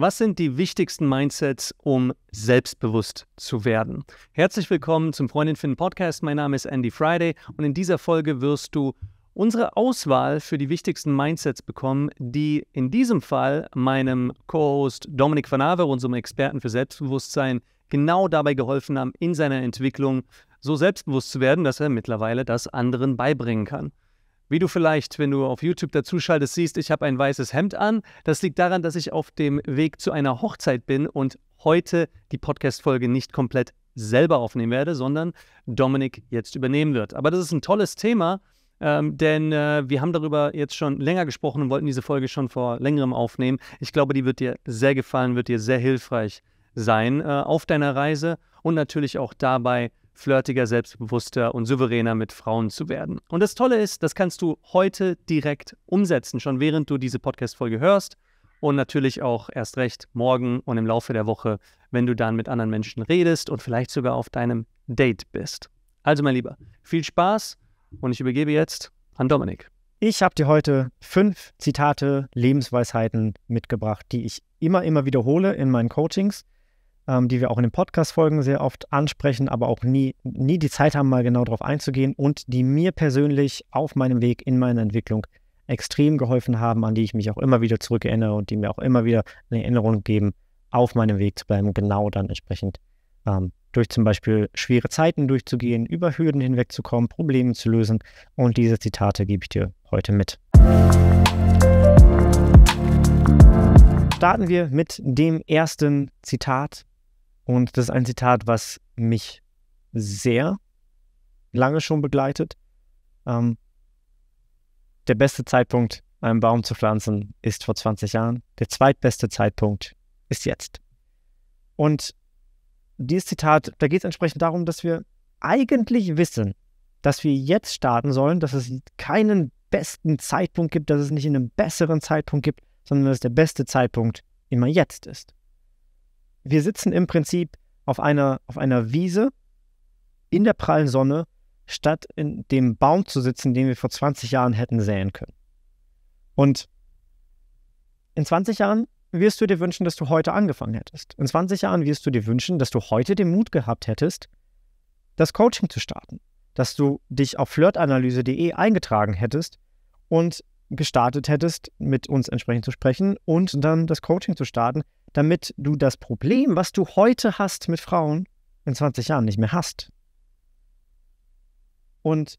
Was sind die wichtigsten Mindsets, um selbstbewusst zu werden? Herzlich willkommen zum Freundin finden Podcast. Mein Name ist Andy Friday und in dieser Folge wirst du unsere Auswahl für die wichtigsten Mindsets bekommen, die in diesem Fall meinem Co-Host Dominik van Aver, unserem Experten für Selbstbewusstsein, genau dabei geholfen haben, in seiner Entwicklung so selbstbewusst zu werden, dass er mittlerweile das anderen beibringen kann. Wie du vielleicht, wenn du auf YouTube dazuschaltest, siehst, ich habe ein weißes Hemd an. Das liegt daran, dass ich auf dem Weg zu einer Hochzeit bin und heute die Podcast-Folge nicht komplett selber aufnehmen werde, sondern Dominik jetzt übernehmen wird. Aber das ist ein tolles Thema, ähm, denn äh, wir haben darüber jetzt schon länger gesprochen und wollten diese Folge schon vor längerem aufnehmen. Ich glaube, die wird dir sehr gefallen, wird dir sehr hilfreich sein äh, auf deiner Reise und natürlich auch dabei, flirtiger, selbstbewusster und souveräner mit Frauen zu werden. Und das Tolle ist, das kannst du heute direkt umsetzen, schon während du diese Podcast-Folge hörst und natürlich auch erst recht morgen und im Laufe der Woche, wenn du dann mit anderen Menschen redest und vielleicht sogar auf deinem Date bist. Also, mein Lieber, viel Spaß und ich übergebe jetzt an Dominik. Ich habe dir heute fünf Zitate, Lebensweisheiten mitgebracht, die ich immer, immer wiederhole in meinen Coachings ähm, die wir auch in den Podcast-Folgen sehr oft ansprechen, aber auch nie, nie die Zeit haben, mal genau darauf einzugehen und die mir persönlich auf meinem Weg in meiner Entwicklung extrem geholfen haben, an die ich mich auch immer wieder zurückerinnere und die mir auch immer wieder eine Erinnerung geben, auf meinem Weg zu bleiben, genau dann entsprechend ähm, durch zum Beispiel schwere Zeiten durchzugehen, über Hürden hinwegzukommen, Probleme zu lösen. Und diese Zitate gebe ich dir heute mit. Starten wir mit dem ersten Zitat und das ist ein Zitat, was mich sehr lange schon begleitet. Ähm, der beste Zeitpunkt, einen Baum zu pflanzen, ist vor 20 Jahren. Der zweitbeste Zeitpunkt ist jetzt. Und dieses Zitat, da geht es entsprechend darum, dass wir eigentlich wissen, dass wir jetzt starten sollen, dass es keinen besten Zeitpunkt gibt, dass es nicht einen besseren Zeitpunkt gibt, sondern dass der beste Zeitpunkt immer jetzt ist wir sitzen im Prinzip auf einer, auf einer Wiese in der prallen Sonne, statt in dem Baum zu sitzen, den wir vor 20 Jahren hätten säen können. Und in 20 Jahren wirst du dir wünschen, dass du heute angefangen hättest. In 20 Jahren wirst du dir wünschen, dass du heute den Mut gehabt hättest, das Coaching zu starten, dass du dich auf flirtanalyse.de eingetragen hättest und gestartet hättest, mit uns entsprechend zu sprechen und dann das Coaching zu starten, damit du das Problem, was du heute hast mit Frauen, in 20 Jahren nicht mehr hast. Und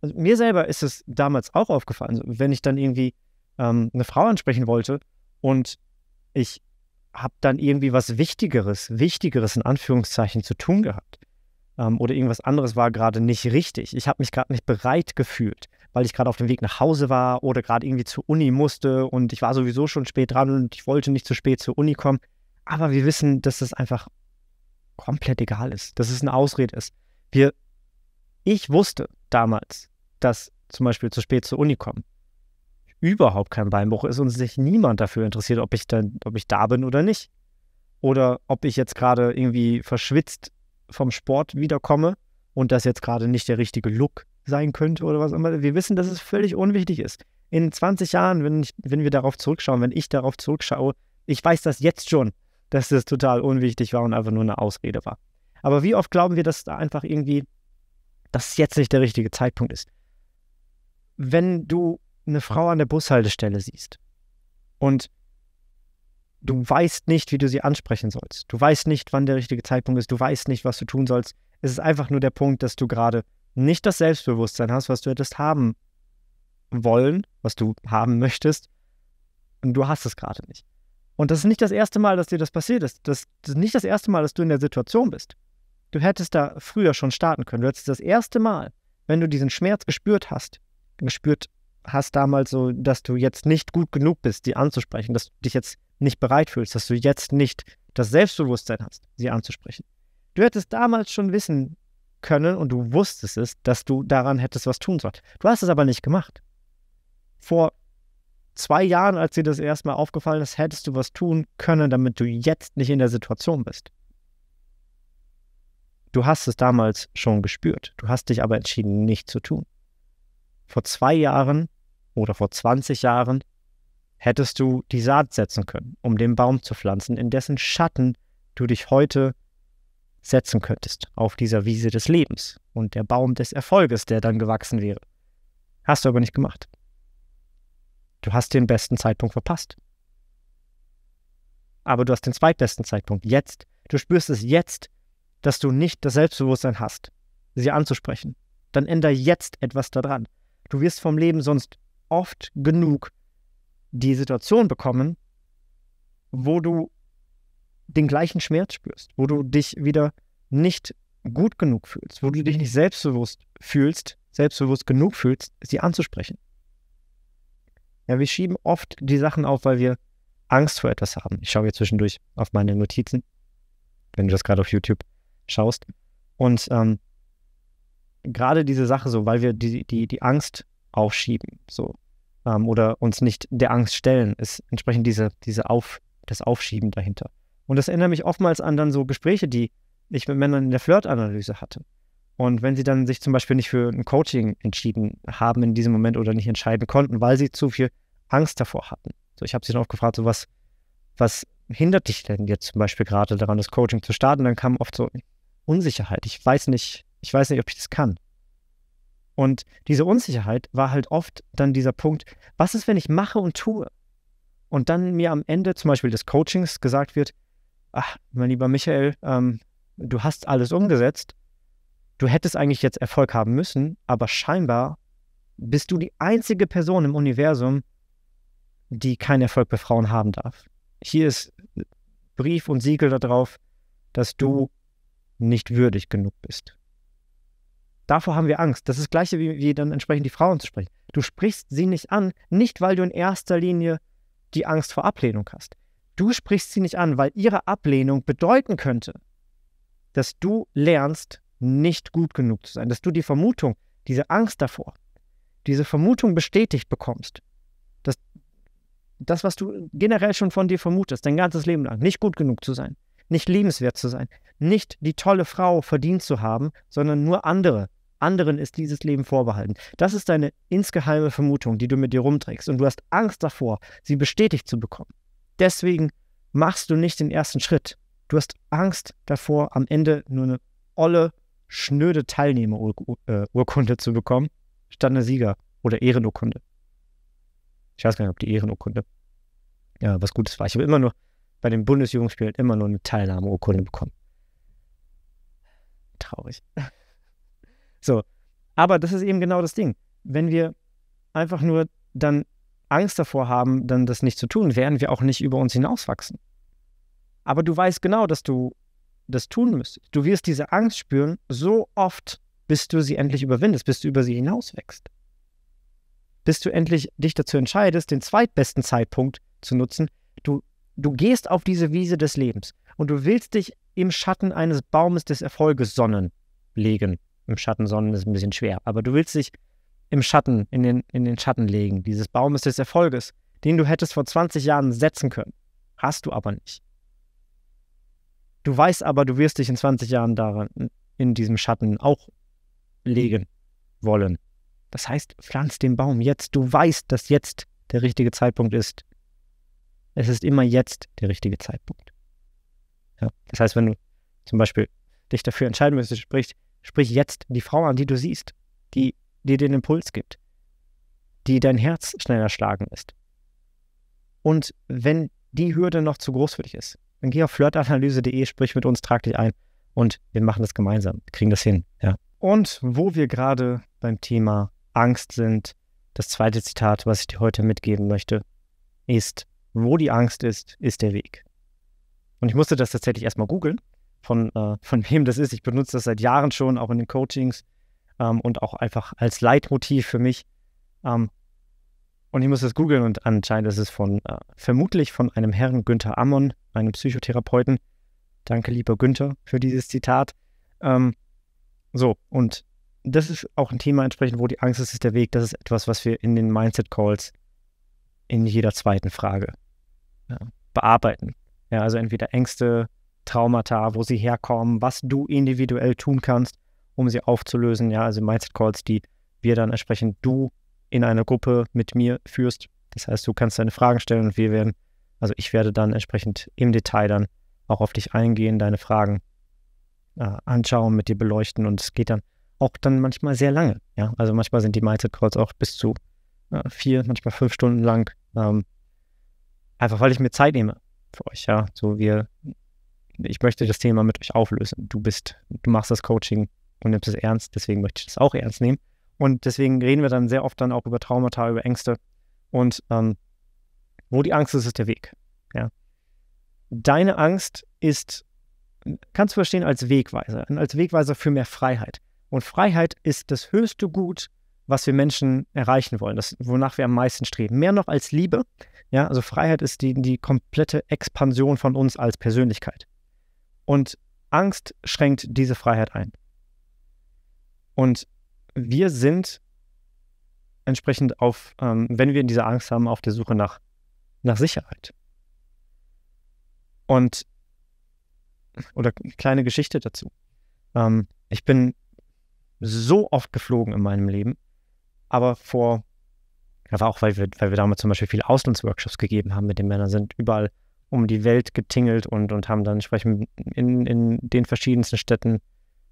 also, mir selber ist es damals auch aufgefallen, wenn ich dann irgendwie ähm, eine Frau ansprechen wollte und ich habe dann irgendwie was Wichtigeres, Wichtigeres in Anführungszeichen zu tun gehabt. Ähm, oder irgendwas anderes war gerade nicht richtig. Ich habe mich gerade nicht bereit gefühlt weil ich gerade auf dem Weg nach Hause war oder gerade irgendwie zur Uni musste und ich war sowieso schon spät dran und ich wollte nicht zu spät zur Uni kommen. Aber wir wissen, dass das einfach komplett egal ist, dass es eine Ausrede ist. Wir, ich wusste damals, dass zum Beispiel zu spät zur Uni kommen überhaupt kein Beinbruch ist und sich niemand dafür interessiert, ob ich, dann, ob ich da bin oder nicht. Oder ob ich jetzt gerade irgendwie verschwitzt vom Sport wiederkomme und das jetzt gerade nicht der richtige Look sein könnte oder was immer. Wir wissen, dass es völlig unwichtig ist. In 20 Jahren, wenn, ich, wenn wir darauf zurückschauen, wenn ich darauf zurückschaue, ich weiß das jetzt schon, dass das total unwichtig war und einfach nur eine Ausrede war. Aber wie oft glauben wir, dass da einfach irgendwie, dass jetzt nicht der richtige Zeitpunkt ist? Wenn du eine Frau an der Bushaltestelle siehst und du weißt nicht, wie du sie ansprechen sollst, du weißt nicht, wann der richtige Zeitpunkt ist, du weißt nicht, was du tun sollst, es ist einfach nur der Punkt, dass du gerade nicht das Selbstbewusstsein hast, was du hättest haben wollen, was du haben möchtest, und du hast es gerade nicht. Und das ist nicht das erste Mal, dass dir das passiert ist. Das ist nicht das erste Mal, dass du in der Situation bist. Du hättest da früher schon starten können. Du hättest das erste Mal, wenn du diesen Schmerz gespürt hast, gespürt hast damals so, dass du jetzt nicht gut genug bist, sie anzusprechen, dass du dich jetzt nicht bereit fühlst, dass du jetzt nicht das Selbstbewusstsein hast, sie anzusprechen. Du hättest damals schon wissen können und du wusstest es, dass du daran hättest was tun sollen. Du hast es aber nicht gemacht. Vor zwei Jahren, als dir das erstmal aufgefallen ist, hättest du was tun können, damit du jetzt nicht in der Situation bist. Du hast es damals schon gespürt. Du hast dich aber entschieden, nicht zu tun. Vor zwei Jahren oder vor 20 Jahren hättest du die Saat setzen können, um den Baum zu pflanzen, in dessen Schatten du dich heute setzen könntest auf dieser Wiese des Lebens und der Baum des Erfolges, der dann gewachsen wäre. Hast du aber nicht gemacht. Du hast den besten Zeitpunkt verpasst. Aber du hast den zweitbesten Zeitpunkt jetzt. Du spürst es jetzt, dass du nicht das Selbstbewusstsein hast, sie anzusprechen. Dann ändere jetzt etwas daran. Du wirst vom Leben sonst oft genug die Situation bekommen, wo du den gleichen Schmerz spürst, wo du dich wieder nicht gut genug fühlst, wo du dich mhm. nicht selbstbewusst fühlst, selbstbewusst genug fühlst, sie anzusprechen. Ja, wir schieben oft die Sachen auf, weil wir Angst vor etwas haben. Ich schaue hier zwischendurch auf meine Notizen, wenn du das gerade auf YouTube schaust. Und ähm, gerade diese Sache so, weil wir die, die, die Angst aufschieben, so, ähm, oder uns nicht der Angst stellen, ist entsprechend diese, diese auf, das Aufschieben dahinter. Und das erinnert mich oftmals an dann so Gespräche, die ich mit Männern in der Flirtanalyse hatte. Und wenn sie dann sich zum Beispiel nicht für ein Coaching entschieden haben in diesem Moment oder nicht entscheiden konnten, weil sie zu viel Angst davor hatten. So, ich habe sie dann auch gefragt, so was, was hindert dich denn jetzt zum Beispiel gerade daran, das Coaching zu starten? Dann kam oft so Unsicherheit. Ich weiß nicht, ich weiß nicht, ob ich das kann. Und diese Unsicherheit war halt oft dann dieser Punkt, was ist, wenn ich mache und tue? Und dann mir am Ende zum Beispiel des Coachings gesagt wird, ach, mein lieber Michael, ähm, du hast alles umgesetzt, du hättest eigentlich jetzt Erfolg haben müssen, aber scheinbar bist du die einzige Person im Universum, die keinen Erfolg bei Frauen haben darf. Hier ist Brief und Siegel darauf, dass du mhm. nicht würdig genug bist. Davor haben wir Angst. Das ist das Gleiche, wie, wie dann entsprechend die Frauen zu sprechen. Du sprichst sie nicht an, nicht weil du in erster Linie die Angst vor Ablehnung hast. Du sprichst sie nicht an, weil ihre Ablehnung bedeuten könnte, dass du lernst, nicht gut genug zu sein, dass du die Vermutung, diese Angst davor, diese Vermutung bestätigt bekommst, dass das, was du generell schon von dir vermutest, dein ganzes Leben lang, nicht gut genug zu sein, nicht liebenswert zu sein, nicht die tolle Frau verdient zu haben, sondern nur andere. Anderen ist dieses Leben vorbehalten. Das ist deine insgeheime Vermutung, die du mit dir rumträgst und du hast Angst davor, sie bestätigt zu bekommen. Deswegen machst du nicht den ersten Schritt. Du hast Angst davor, am Ende nur eine olle, schnöde Teilnehmerurkunde äh, zu bekommen, statt eine Sieger- oder Ehrenurkunde. Ich weiß gar nicht, ob die Ehrenurkunde ja, was Gutes war. Ich habe immer nur bei den Bundesjugendspielen immer nur eine Teilnahmeurkunde bekommen. Traurig. So, aber das ist eben genau das Ding. Wenn wir einfach nur dann Angst davor haben, dann das nicht zu tun, werden wir auch nicht über uns hinauswachsen. Aber du weißt genau, dass du das tun müsstest. Du wirst diese Angst spüren, so oft, bis du sie endlich überwindest, bis du über sie hinauswächst. Bis du endlich dich dazu entscheidest, den zweitbesten Zeitpunkt zu nutzen. Du, du gehst auf diese Wiese des Lebens und du willst dich im Schatten eines Baumes des Erfolges sonnen legen. Im Schatten sonnen ist ein bisschen schwer, aber du willst dich im Schatten, in den, in den Schatten legen, dieses Baumes des Erfolges, den du hättest vor 20 Jahren setzen können. Hast du aber nicht. Du weißt aber, du wirst dich in 20 Jahren daran, in diesem Schatten auch legen wollen. Das heißt, pflanz den Baum jetzt. Du weißt, dass jetzt der richtige Zeitpunkt ist. Es ist immer jetzt der richtige Zeitpunkt. Ja, das heißt, wenn du zum Beispiel dich dafür entscheiden müsstest, sprich, sprich jetzt die Frau an, die du siehst, die die dir den Impuls gibt, die dein Herz schneller schlagen lässt. Und wenn die Hürde noch zu groß für dich ist, dann geh auf flirtanalyse.de, sprich mit uns, trag dich ein und wir machen das gemeinsam, kriegen das hin. Ja. Und wo wir gerade beim Thema Angst sind, das zweite Zitat, was ich dir heute mitgeben möchte, ist, wo die Angst ist, ist der Weg. Und ich musste das tatsächlich erstmal googeln, von, äh, von wem das ist. Ich benutze das seit Jahren schon, auch in den Coachings ähm, und auch einfach als Leitmotiv für mich. Ähm, und ich muss das googeln und anscheinend ist es von, äh, vermutlich von einem Herrn Günther Ammon, einem Psychotherapeuten. Danke, lieber Günther, für dieses Zitat. Ähm, so, und das ist auch ein Thema entsprechend, wo die Angst ist, ist der Weg. Das ist etwas, was wir in den Mindset Calls in jeder zweiten Frage ja, äh, bearbeiten. Ja, also entweder Ängste, Traumata, wo sie herkommen, was du individuell tun kannst, um sie aufzulösen. Ja, also Mindset-Calls, die wir dann entsprechend du in einer Gruppe mit mir führst. Das heißt, du kannst deine Fragen stellen und wir werden, also ich werde dann entsprechend im Detail dann auch auf dich eingehen, deine Fragen äh, anschauen, mit dir beleuchten und es geht dann auch dann manchmal sehr lange. Ja, also manchmal sind die Mindset-Calls auch bis zu äh, vier, manchmal fünf Stunden lang. Ähm, einfach weil ich mir Zeit nehme für euch. Ja, so wir, ich möchte das Thema mit euch auflösen. Du bist, du machst das Coaching, und nimmst es ernst. Deswegen möchte ich das auch ernst nehmen. Und deswegen reden wir dann sehr oft dann auch über Traumata, über Ängste. Und ähm, wo die Angst ist, ist der Weg. Ja. Deine Angst ist, kannst du verstehen, als Wegweiser, als Wegweiser für mehr Freiheit. Und Freiheit ist das höchste Gut, was wir Menschen erreichen wollen, das, wonach wir am meisten streben. Mehr noch als Liebe. Ja, also Freiheit ist die, die komplette Expansion von uns als Persönlichkeit. Und Angst schränkt diese Freiheit ein. Und wir sind entsprechend auf, ähm, wenn wir diese Angst haben, auf der Suche nach, nach Sicherheit. Und, oder kleine Geschichte dazu. Ähm, ich bin so oft geflogen in meinem Leben, aber vor, ja, war auch, weil wir, weil wir damals zum Beispiel viele Auslandsworkshops gegeben haben mit den Männern, sind überall um die Welt getingelt und, und haben dann entsprechend in, in den verschiedensten Städten,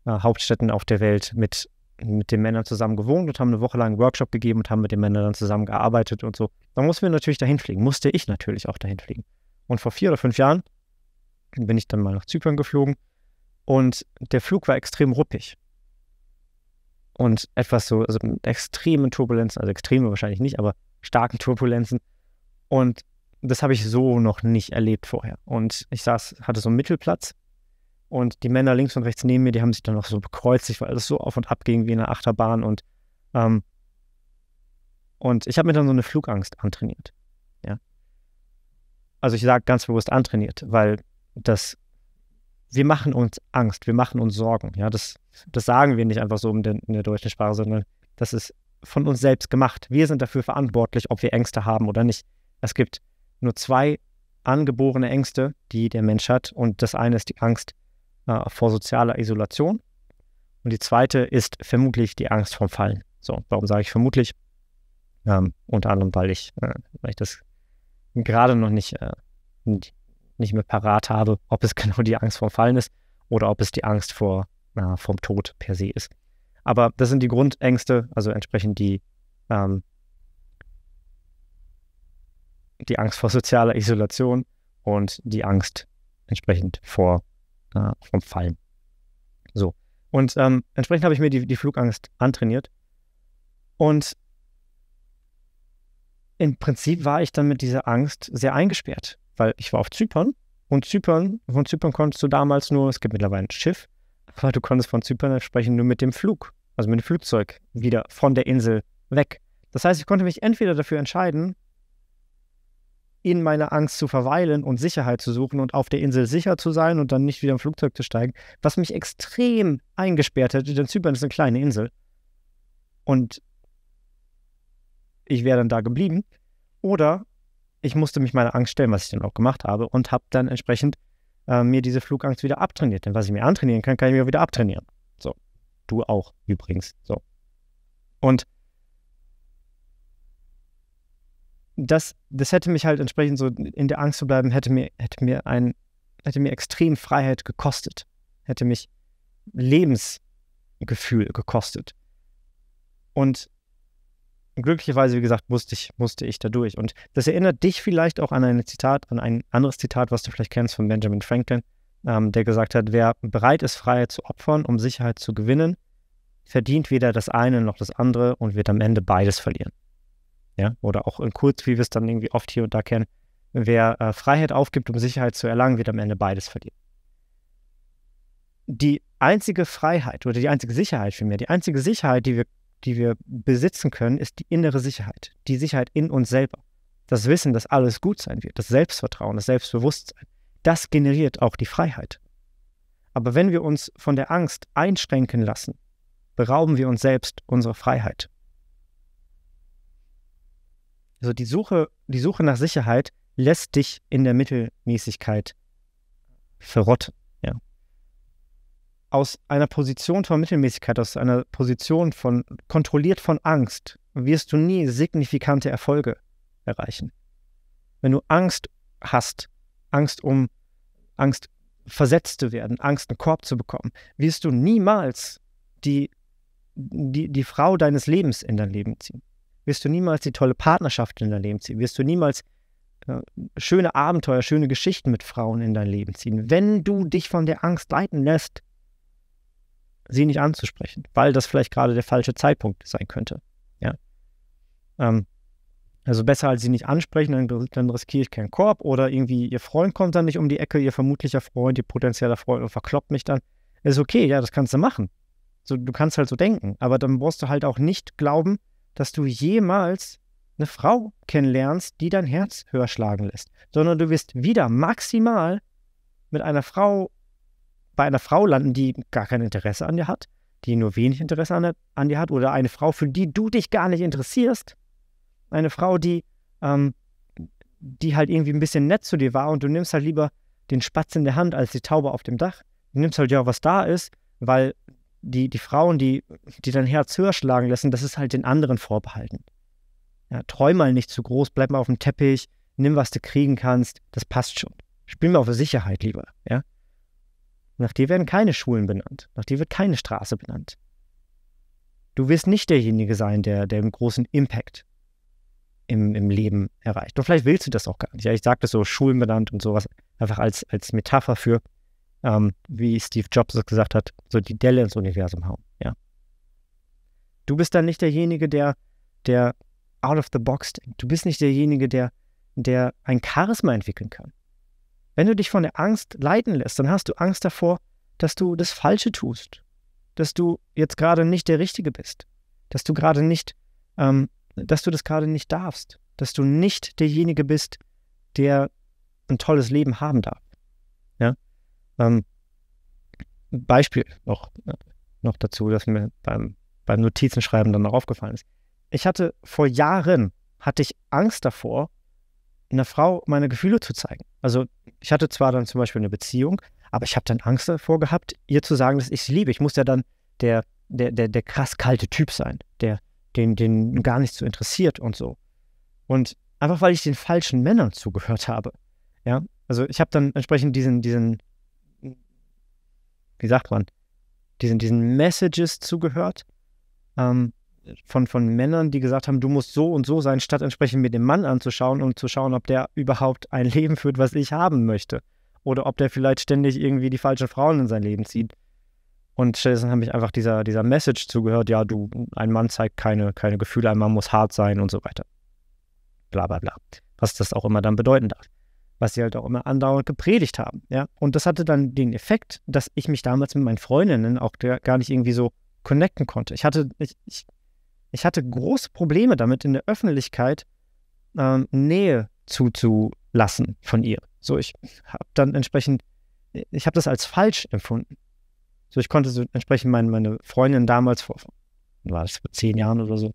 äh, Hauptstädten auf der Welt mit mit den Männern zusammen gewohnt und haben eine Woche lang einen Workshop gegeben und haben mit den Männern dann zusammen gearbeitet und so. Da mussten wir natürlich dahin fliegen, musste ich natürlich auch dahin fliegen. Und vor vier oder fünf Jahren bin ich dann mal nach Zypern geflogen und der Flug war extrem ruppig. Und etwas so, also mit extremen Turbulenzen, also extreme wahrscheinlich nicht, aber starken Turbulenzen. Und das habe ich so noch nicht erlebt vorher. Und ich saß, hatte so einen Mittelplatz und die Männer links und rechts neben mir, die haben sich dann noch so bekreuzigt, weil war alles so auf und ab ging wie in einer Achterbahn. Und, ähm, und ich habe mir dann so eine Flugangst antrainiert. Ja. Also ich sage ganz bewusst antrainiert, weil das, wir machen uns Angst, wir machen uns Sorgen. Ja, das, das sagen wir nicht einfach so in der, in der deutschen Sprache, sondern das ist von uns selbst gemacht. Wir sind dafür verantwortlich, ob wir Ängste haben oder nicht. Es gibt nur zwei angeborene Ängste, die der Mensch hat. Und das eine ist die Angst, äh, vor sozialer Isolation. Und die zweite ist vermutlich die Angst vom Fallen. So, warum sage ich vermutlich? Ähm, unter anderem, weil ich, äh, weil ich das gerade noch nicht, äh, nicht mehr parat habe, ob es genau die Angst vom Fallen ist oder ob es die Angst vor äh, vom Tod per se ist. Aber das sind die Grundängste, also entsprechend die, ähm, die Angst vor sozialer Isolation und die Angst entsprechend vor äh, vom Fallen. So. Und ähm, entsprechend habe ich mir die, die Flugangst antrainiert. Und im Prinzip war ich dann mit dieser Angst sehr eingesperrt, weil ich war auf Zypern und Zypern, von Zypern konntest du damals nur, es gibt mittlerweile ein Schiff, aber du konntest von Zypern entsprechend nur mit dem Flug, also mit dem Flugzeug wieder von der Insel weg. Das heißt, ich konnte mich entweder dafür entscheiden, in meiner Angst zu verweilen und Sicherheit zu suchen und auf der Insel sicher zu sein und dann nicht wieder im Flugzeug zu steigen, was mich extrem eingesperrt hätte, denn Zypern ist eine kleine Insel. Und ich wäre dann da geblieben. Oder ich musste mich meiner Angst stellen, was ich dann auch gemacht habe und habe dann entsprechend äh, mir diese Flugangst wieder abtrainiert. Denn was ich mir antrainieren kann, kann ich mir wieder abtrainieren. So. Du auch übrigens. So. Und das, das hätte mich halt entsprechend so in der Angst zu bleiben, hätte mir, hätte mir ein, hätte mir extrem Freiheit gekostet, hätte mich Lebensgefühl gekostet. Und glücklicherweise, wie gesagt, musste ich, musste ich da durch. Und das erinnert dich vielleicht auch an ein Zitat, an ein anderes Zitat, was du vielleicht kennst von Benjamin Franklin, ähm, der gesagt hat, wer bereit ist, Freiheit zu opfern, um Sicherheit zu gewinnen, verdient weder das eine noch das andere und wird am Ende beides verlieren ja, oder auch in Kurz, wie wir es dann irgendwie oft hier und da kennen, wer äh, Freiheit aufgibt, um Sicherheit zu erlangen, wird am Ende beides verlieren. Die einzige Freiheit oder die einzige Sicherheit vielmehr, die einzige Sicherheit, die wir, die wir besitzen können, ist die innere Sicherheit, die Sicherheit in uns selber. Das Wissen, dass alles gut sein wird, das Selbstvertrauen, das Selbstbewusstsein, das generiert auch die Freiheit. Aber wenn wir uns von der Angst einschränken lassen, berauben wir uns selbst unserer Freiheit. Also die Suche, die Suche nach Sicherheit lässt dich in der Mittelmäßigkeit verrotten. Ja. Aus einer Position von Mittelmäßigkeit, aus einer Position von kontrolliert von Angst, wirst du nie signifikante Erfolge erreichen. Wenn du Angst hast, Angst um Angst versetzt zu werden, Angst einen Korb zu bekommen, wirst du niemals die, die, die Frau deines Lebens in dein Leben ziehen wirst du niemals die tolle Partnerschaft in dein Leben ziehen, wirst du niemals äh, schöne Abenteuer, schöne Geschichten mit Frauen in dein Leben ziehen, wenn du dich von der Angst leiten lässt, sie nicht anzusprechen, weil das vielleicht gerade der falsche Zeitpunkt sein könnte. Ja? Ähm, also besser als sie nicht ansprechen, dann, dann, riskiere ich keinen Korb oder irgendwie ihr Freund kommt dann nicht um die Ecke, ihr vermutlicher Freund, ihr potenzieller Freund und verkloppt mich dann. ist okay, ja, das kannst du machen. So, du kannst halt so denken, aber dann brauchst du halt auch nicht glauben, dass du jemals eine Frau kennenlernst, die dein Herz höher schlagen lässt, sondern du wirst wieder maximal mit einer Frau, bei einer Frau landen, die gar kein Interesse an dir hat, die nur wenig Interesse an, an dir hat, oder eine Frau, für die du dich gar nicht interessierst, eine Frau, die, ähm, die halt irgendwie ein bisschen nett zu dir war und du nimmst halt lieber den Spatz in der Hand als die Taube auf dem Dach. Du nimmst halt ja, was da ist, weil die, die Frauen, die, die dein Herz höher schlagen lassen, das ist halt den anderen vorbehalten. Ja, träum mal nicht zu groß, bleib mal auf dem Teppich, nimm, was du kriegen kannst, das passt schon. Spiel mal auf der Sicherheit lieber, ja. Nach dir werden keine Schulen benannt, nach dir wird keine Straße benannt. Du wirst nicht derjenige sein, der, der einen großen Impact im, im Leben erreicht. Und vielleicht willst du das auch gar nicht. Ja, ich sage das so, Schulen benannt und sowas, einfach als, als Metapher für, ähm, wie Steve Jobs es gesagt hat, so die Delle ins Universum hauen. Ja. Du bist dann nicht derjenige, der, der out of the box denkt. Du bist nicht derjenige, der, der ein Charisma entwickeln kann. Wenn du dich von der Angst leiten lässt, dann hast du Angst davor, dass du das Falsche tust, dass du jetzt gerade nicht der Richtige bist, dass du gerade nicht, ähm, dass du das gerade nicht darfst, dass du nicht derjenige bist, der ein tolles Leben haben darf. Ähm, Beispiel noch, noch dazu, dass mir beim, beim Notizenschreiben dann noch aufgefallen ist. Ich hatte vor Jahren, hatte ich Angst davor, einer Frau meine Gefühle zu zeigen. Also ich hatte zwar dann zum Beispiel eine Beziehung, aber ich habe dann Angst davor gehabt, ihr zu sagen, dass ich sie liebe. Ich muss ja dann der, der, der, der krass kalte Typ sein, der den, den gar nicht so interessiert und so. Und einfach weil ich den falschen Männern zugehört habe. Ja, also ich habe dann entsprechend diesen, diesen wie sagt man, diesen, diesen Messages zugehört ähm, von, von Männern, die gesagt haben, du musst so und so sein, statt entsprechend mit dem Mann anzuschauen und zu schauen, ob der überhaupt ein Leben führt, was ich haben möchte. Oder ob der vielleicht ständig irgendwie die falschen Frauen in sein Leben zieht. Und stattdessen habe ich einfach dieser, dieser Message zugehört, ja, du, ein Mann zeigt keine, keine Gefühle, ein Mann muss hart sein und so weiter. Bla bla bla. Was das auch immer dann bedeuten darf was sie halt auch immer andauernd gepredigt haben. Ja? Und das hatte dann den Effekt, dass ich mich damals mit meinen Freundinnen auch gar nicht irgendwie so connecten konnte. Ich hatte, ich, ich, ich hatte große Probleme damit, in der Öffentlichkeit ähm, Nähe zuzulassen von ihr. So, ich habe dann entsprechend, ich habe das als falsch empfunden. So, ich konnte so entsprechend meine, meine Freundin damals, vor, war das vor zehn Jahren oder so,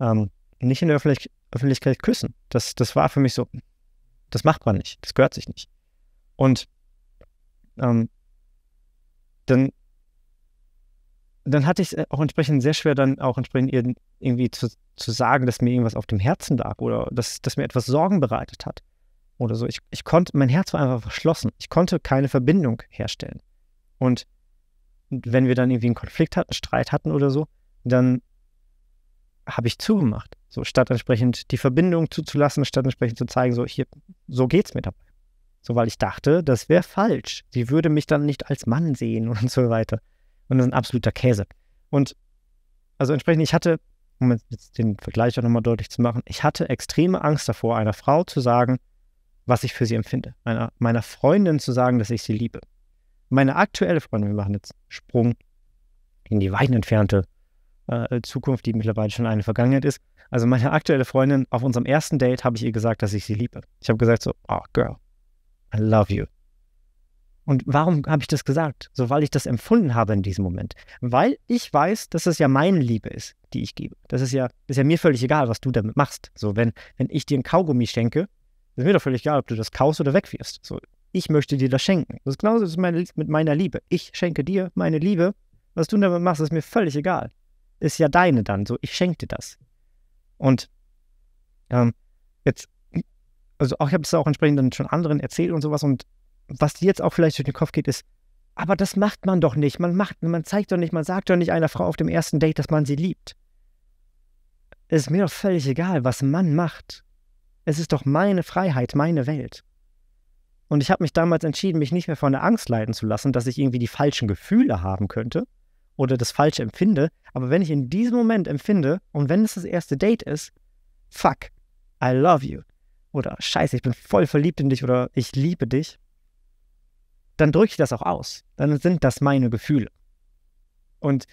ähm, nicht in der Öffentlich Öffentlichkeit küssen. Das, das war für mich so, das macht man nicht. Das gehört sich nicht. Und ähm, dann, dann hatte ich es äh, auch entsprechend sehr schwer, dann auch entsprechend irgendwie zu, zu sagen, dass mir irgendwas auf dem Herzen lag oder dass, dass mir etwas Sorgen bereitet hat oder so. Ich, ich konnte, mein Herz war einfach verschlossen. Ich konnte keine Verbindung herstellen. Und wenn wir dann irgendwie einen Konflikt hatten, einen Streit hatten oder so, dann habe ich zugemacht. So statt entsprechend die Verbindung zuzulassen, statt entsprechend zu zeigen, so hier, so geht's mir dabei. So, weil ich dachte, das wäre falsch. Sie würde mich dann nicht als Mann sehen und so weiter. Und das ist ein absoluter Käse. Und also entsprechend, ich hatte, um jetzt den Vergleich auch nochmal deutlich zu machen, ich hatte extreme Angst davor, einer Frau zu sagen, was ich für sie empfinde. Meiner, meiner Freundin zu sagen, dass ich sie liebe. Meine aktuelle Freundin, wir machen jetzt Sprung in die weit entfernte äh, Zukunft, die mittlerweile schon eine Vergangenheit ist, also meine aktuelle Freundin, auf unserem ersten Date habe ich ihr gesagt, dass ich sie liebe. Ich habe gesagt so, oh Girl, I love you. Und warum habe ich das gesagt? So, weil ich das empfunden habe in diesem Moment. Weil ich weiß, dass es ja meine Liebe ist, die ich gebe. Das ist ja, ist ja mir völlig egal, was du damit machst. So, wenn, wenn ich dir ein Kaugummi schenke, ist mir doch völlig egal, ob du das kaust oder wegwirfst. So, ich möchte dir das schenken. Das ist genauso das mit meiner Liebe. Ich schenke dir meine Liebe. Was du damit machst, ist mir völlig egal. Ist ja deine dann. So, ich schenke dir das. Und ähm, jetzt, also auch, ich habe es auch entsprechend dann schon anderen erzählt und sowas. Und was dir jetzt auch vielleicht durch den Kopf geht, ist, aber das macht man doch nicht. Man macht, man zeigt doch nicht, man sagt doch nicht einer Frau auf dem ersten Date, dass man sie liebt. Es ist mir doch völlig egal, was man macht. Es ist doch meine Freiheit, meine Welt. Und ich habe mich damals entschieden, mich nicht mehr von der Angst leiden zu lassen, dass ich irgendwie die falschen Gefühle haben könnte, oder das Falsche empfinde. Aber wenn ich in diesem Moment empfinde und wenn es das erste Date ist, fuck, I love you. Oder scheiße, ich bin voll verliebt in dich oder ich liebe dich. Dann drücke ich das auch aus. Dann sind das meine Gefühle. Und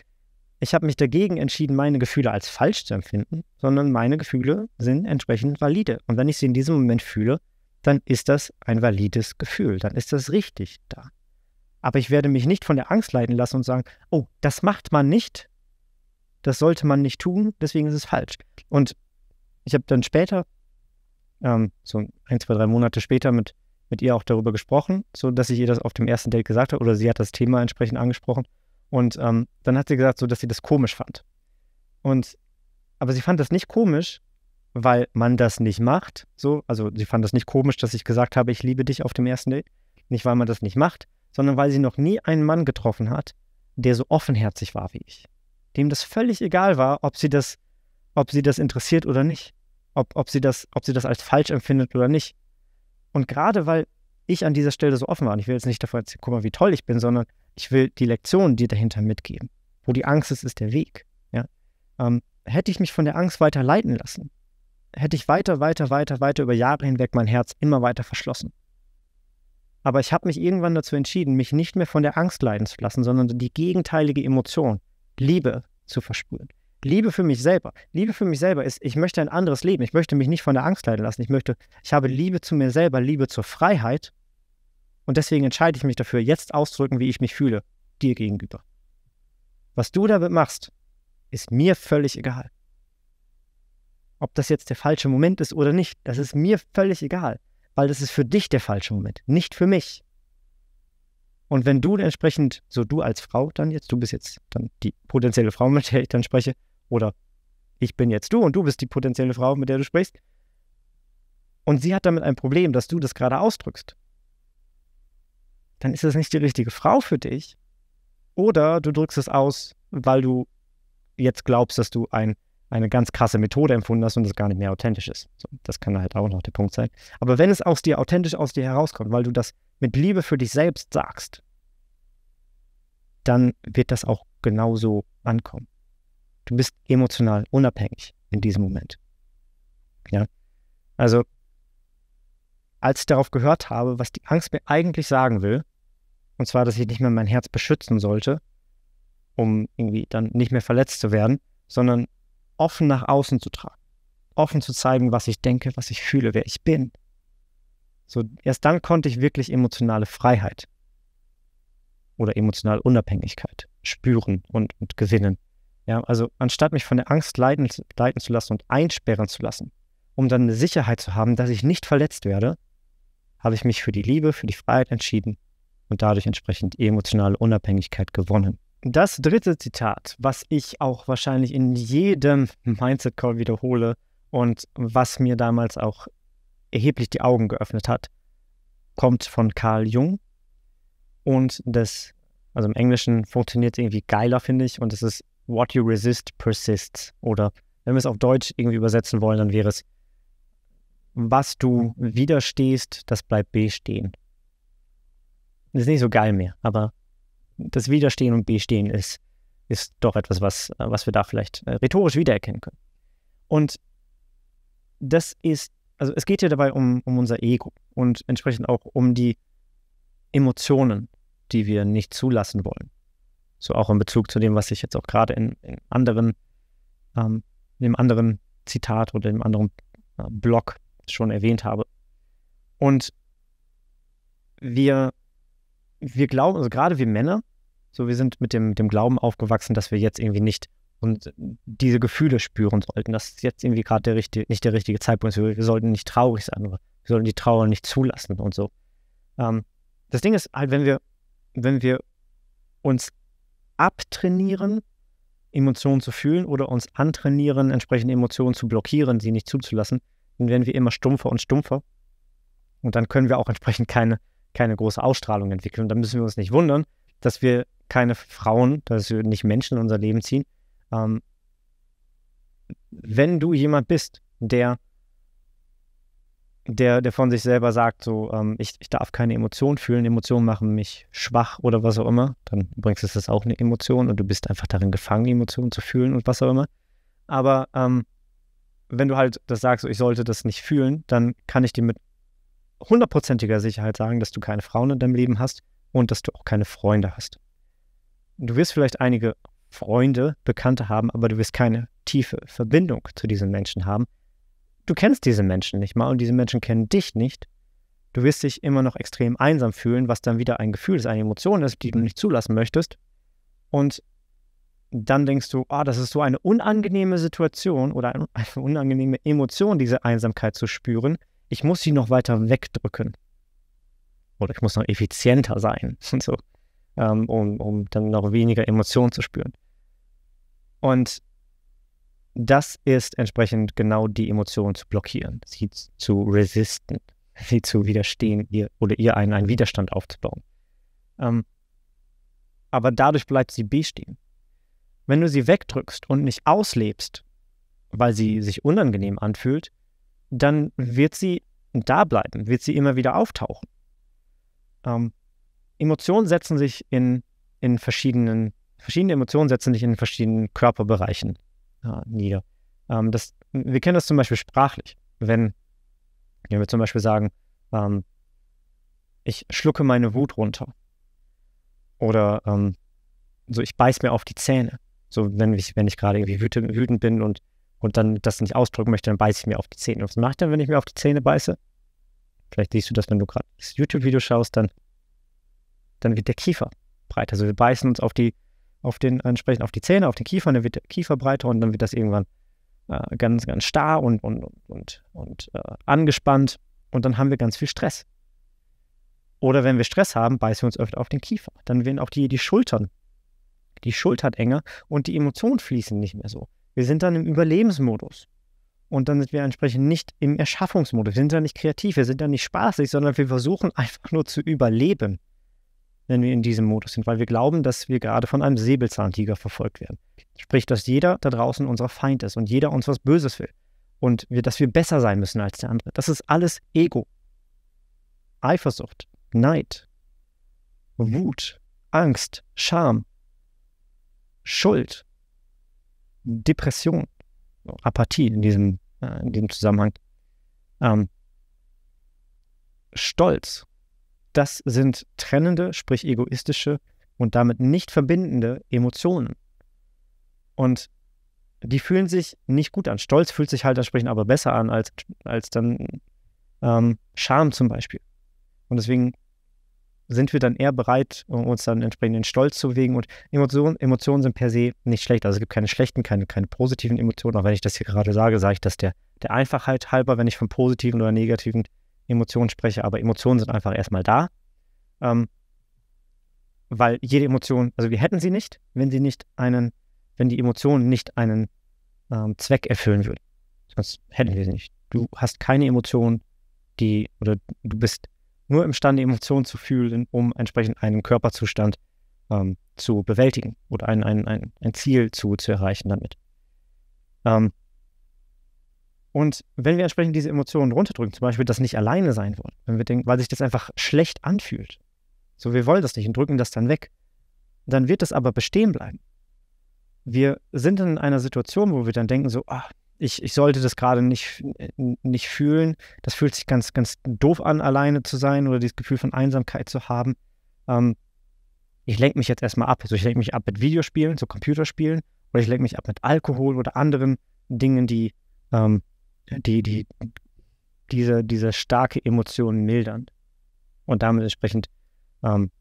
ich habe mich dagegen entschieden, meine Gefühle als falsch zu empfinden, sondern meine Gefühle sind entsprechend valide. Und wenn ich sie in diesem Moment fühle, dann ist das ein valides Gefühl. Dann ist das richtig da. Aber ich werde mich nicht von der Angst leiden lassen und sagen, oh, das macht man nicht, das sollte man nicht tun, deswegen ist es falsch. Und ich habe dann später, ähm, so ein, zwei, drei Monate später mit, mit ihr auch darüber gesprochen, so dass ich ihr das auf dem ersten Date gesagt habe oder sie hat das Thema entsprechend angesprochen. Und ähm, dann hat sie gesagt, so dass sie das komisch fand. Und aber sie fand das nicht komisch, weil man das nicht macht. So, also sie fand das nicht komisch, dass ich gesagt habe, ich liebe dich auf dem ersten Date. Nicht, weil man das nicht macht, sondern weil sie noch nie einen Mann getroffen hat, der so offenherzig war wie ich. Dem das völlig egal war, ob sie das, ob sie das interessiert oder nicht, ob, ob, sie das, ob sie das als falsch empfindet oder nicht. Und gerade weil ich an dieser Stelle so offen war, und ich will jetzt nicht davon erzählen, guck mal, wie toll ich bin, sondern ich will die Lektion dir dahinter mitgeben. Wo die Angst ist, ist der Weg. Ja? Ähm, hätte ich mich von der Angst weiter leiten lassen, hätte ich weiter, weiter, weiter, weiter über Jahre hinweg mein Herz immer weiter verschlossen. Aber ich habe mich irgendwann dazu entschieden, mich nicht mehr von der Angst leiden zu lassen, sondern die gegenteilige Emotion, Liebe, zu verspüren. Liebe für mich selber. Liebe für mich selber ist, ich möchte ein anderes Leben. Ich möchte mich nicht von der Angst leiden lassen. Ich möchte, ich habe Liebe zu mir selber, Liebe zur Freiheit. Und deswegen entscheide ich mich dafür, jetzt auszudrücken, wie ich mich fühle, dir gegenüber. Was du damit machst, ist mir völlig egal. Ob das jetzt der falsche Moment ist oder nicht, das ist mir völlig egal weil das ist für dich der falsche Moment, nicht für mich. Und wenn du entsprechend, so du als Frau dann jetzt, du bist jetzt dann die potenzielle Frau, mit der ich dann spreche, oder ich bin jetzt du und du bist die potenzielle Frau, mit der du sprichst, und sie hat damit ein Problem, dass du das gerade ausdrückst, dann ist das nicht die richtige Frau für dich. Oder du drückst es aus, weil du jetzt glaubst, dass du ein eine ganz krasse Methode empfunden hast und das gar nicht mehr authentisch ist. So, das kann halt auch noch der Punkt sein. Aber wenn es aus dir authentisch aus dir herauskommt, weil du das mit Liebe für dich selbst sagst, dann wird das auch genauso ankommen. Du bist emotional unabhängig in diesem Moment. Ja. Also, als ich darauf gehört habe, was die Angst mir eigentlich sagen will, und zwar, dass ich nicht mehr mein Herz beschützen sollte, um irgendwie dann nicht mehr verletzt zu werden, sondern offen nach außen zu tragen, offen zu zeigen, was ich denke, was ich fühle, wer ich bin. So, erst dann konnte ich wirklich emotionale Freiheit oder emotionale Unabhängigkeit spüren und, und gewinnen. Ja, also anstatt mich von der Angst leiden, leiten zu lassen und einsperren zu lassen, um dann eine Sicherheit zu haben, dass ich nicht verletzt werde, habe ich mich für die Liebe, für die Freiheit entschieden und dadurch entsprechend emotionale Unabhängigkeit gewonnen. Das dritte Zitat, was ich auch wahrscheinlich in jedem Mindset-Call wiederhole und was mir damals auch erheblich die Augen geöffnet hat, kommt von Carl Jung. Und das, also im Englischen funktioniert es irgendwie geiler, finde ich. Und es ist What you resist persists. Oder wenn wir es auf Deutsch irgendwie übersetzen wollen, dann wäre es, was du widerstehst, das bleibt bestehen. Das Ist nicht so geil mehr, aber das Widerstehen und Bestehen ist, ist doch etwas, was, äh, was wir da vielleicht äh, rhetorisch wiedererkennen können. Und das ist, also es geht hier dabei um, um unser Ego und entsprechend auch um die Emotionen, die wir nicht zulassen wollen. So auch in Bezug zu dem, was ich jetzt auch gerade in, in anderen, ähm, in dem anderen Zitat oder im anderen äh, Blog schon erwähnt habe. Und wir wir glauben, also gerade wir Männer, so wir sind mit dem, dem Glauben aufgewachsen, dass wir jetzt irgendwie nicht und diese Gefühle spüren sollten. Das ist jetzt irgendwie gerade nicht der richtige Zeitpunkt. Wir, wir sollten nicht traurig sein, oder wir sollten die Trauer nicht zulassen und so. Ähm, das Ding ist halt, wenn wir, wenn wir uns abtrainieren, Emotionen zu fühlen oder uns antrainieren, entsprechende Emotionen zu blockieren, sie nicht zuzulassen, dann werden wir immer stumpfer und stumpfer. Und dann können wir auch entsprechend keine keine große Ausstrahlung entwickeln. Und da müssen wir uns nicht wundern, dass wir keine Frauen, dass wir nicht Menschen in unser Leben ziehen. Ähm, wenn du jemand bist, der, der, der von sich selber sagt, so, ähm, ich, ich darf keine Emotionen fühlen, Emotionen machen mich schwach oder was auch immer, dann übrigens ist das auch eine Emotion und du bist einfach darin gefangen, Emotionen zu fühlen und was auch immer. Aber ähm, wenn du halt das sagst, so, ich sollte das nicht fühlen, dann kann ich dir mit hundertprozentiger Sicherheit sagen, dass du keine Frauen in deinem Leben hast und dass du auch keine Freunde hast. Du wirst vielleicht einige Freunde, Bekannte haben, aber du wirst keine tiefe Verbindung zu diesen Menschen haben. Du kennst diese Menschen nicht mal und diese Menschen kennen dich nicht. Du wirst dich immer noch extrem einsam fühlen, was dann wieder ein Gefühl ist, eine Emotion ist, die du mhm. nicht zulassen möchtest. Und dann denkst du, ah, oh, das ist so eine unangenehme Situation oder eine unangenehme Emotion, diese Einsamkeit zu spüren ich muss sie noch weiter wegdrücken. Oder ich muss noch effizienter sein und so, ähm, um, um dann noch weniger Emotionen zu spüren. Und das ist entsprechend genau die Emotion zu blockieren, sie zu resisten, sie zu widerstehen ihr, oder ihr einen, einen Widerstand aufzubauen. Ähm, aber dadurch bleibt sie bestehen. Wenn du sie wegdrückst und nicht auslebst, weil sie sich unangenehm anfühlt, dann mhm. wird sie da bleiben, wird sie immer wieder auftauchen. Ähm, Emotionen setzen sich in, in verschiedenen, verschiedene Emotionen setzen sich in verschiedenen Körperbereichen ja, äh, nieder. Ähm, das, wir kennen das zum Beispiel sprachlich. Wenn, wenn wir zum Beispiel sagen, ähm, ich schlucke meine Wut runter. Oder ähm, so, ich beiß mir auf die Zähne. So, wenn ich, wenn ich gerade irgendwie wütend bin und und dann das nicht ausdrücken möchte, dann beiße ich mir auf die Zähne. Was mache ich dann, wenn ich mir auf die Zähne beiße? Vielleicht siehst du das, wenn du gerade das YouTube-Video schaust, dann, dann wird der Kiefer breiter. Also wir beißen uns auf die, auf den, entsprechend auf die Zähne, auf den Kiefer, dann wird der Kiefer breiter und dann wird das irgendwann äh, ganz, ganz starr und, und, und, und äh, angespannt und dann haben wir ganz viel Stress. Oder wenn wir Stress haben, beißen wir uns öfter auf den Kiefer. Dann werden auch die, die Schultern, die Schultern enger und die Emotionen fließen nicht mehr so. Wir sind dann im Überlebensmodus. Und dann sind wir entsprechend nicht im Erschaffungsmodus. Wir sind dann nicht kreativ, wir sind dann nicht spaßig, sondern wir versuchen einfach nur zu überleben, wenn wir in diesem Modus sind, weil wir glauben, dass wir gerade von einem Säbelzahntiger verfolgt werden. Sprich, dass jeder da draußen unser Feind ist und jeder uns was Böses will. Und wir, dass wir besser sein müssen als der andere. Das ist alles Ego. Eifersucht, Neid, Wut, Angst, Scham, Schuld, Depression, Apathie in diesem, äh, in diesem Zusammenhang. Ähm, Stolz, das sind trennende, sprich egoistische und damit nicht verbindende Emotionen. Und die fühlen sich nicht gut an. Stolz fühlt sich halt entsprechend aber besser an als, als dann ähm, Scham zum Beispiel. Und deswegen sind wir dann eher bereit, uns dann entsprechend in Stolz zu wegen. Und Emotionen, Emotionen sind per se nicht schlecht. Also es gibt keine schlechten, keine, keine positiven Emotionen. Auch wenn ich das hier gerade sage, sage ich das der, der Einfachheit halber, wenn ich von positiven oder negativen Emotionen spreche. Aber Emotionen sind einfach erstmal da. Ähm, weil jede Emotion, also wir hätten sie nicht, wenn sie nicht einen, wenn die Emotion nicht einen ähm, Zweck erfüllen würde. Sonst hätten wir sie nicht. Du hast keine Emotion, die, oder du bist nur imstande, Emotionen zu fühlen, um entsprechend einen Körperzustand ähm, zu bewältigen oder ein, ein, ein, ein Ziel zu, zu erreichen damit. Ähm, und wenn wir entsprechend diese Emotionen runterdrücken, zum Beispiel das nicht alleine sein wollen, wenn wir denken, weil sich das einfach schlecht anfühlt, so wir wollen das nicht und drücken das dann weg, dann wird das aber bestehen bleiben. Wir sind in einer Situation, wo wir dann denken, so, ach, ich, ich sollte das gerade nicht, äh, nicht fühlen. Das fühlt sich ganz, ganz doof an, alleine zu sein oder dieses Gefühl von Einsamkeit zu haben. Ähm, ich lenke mich jetzt erstmal ab. Also ich lenke mich ab mit Videospielen, so Computerspielen, oder ich lenke mich ab mit Alkohol oder anderen Dingen, die, ähm, die, die diese, diese starke Emotion mildern. Und damit entsprechend, ähm,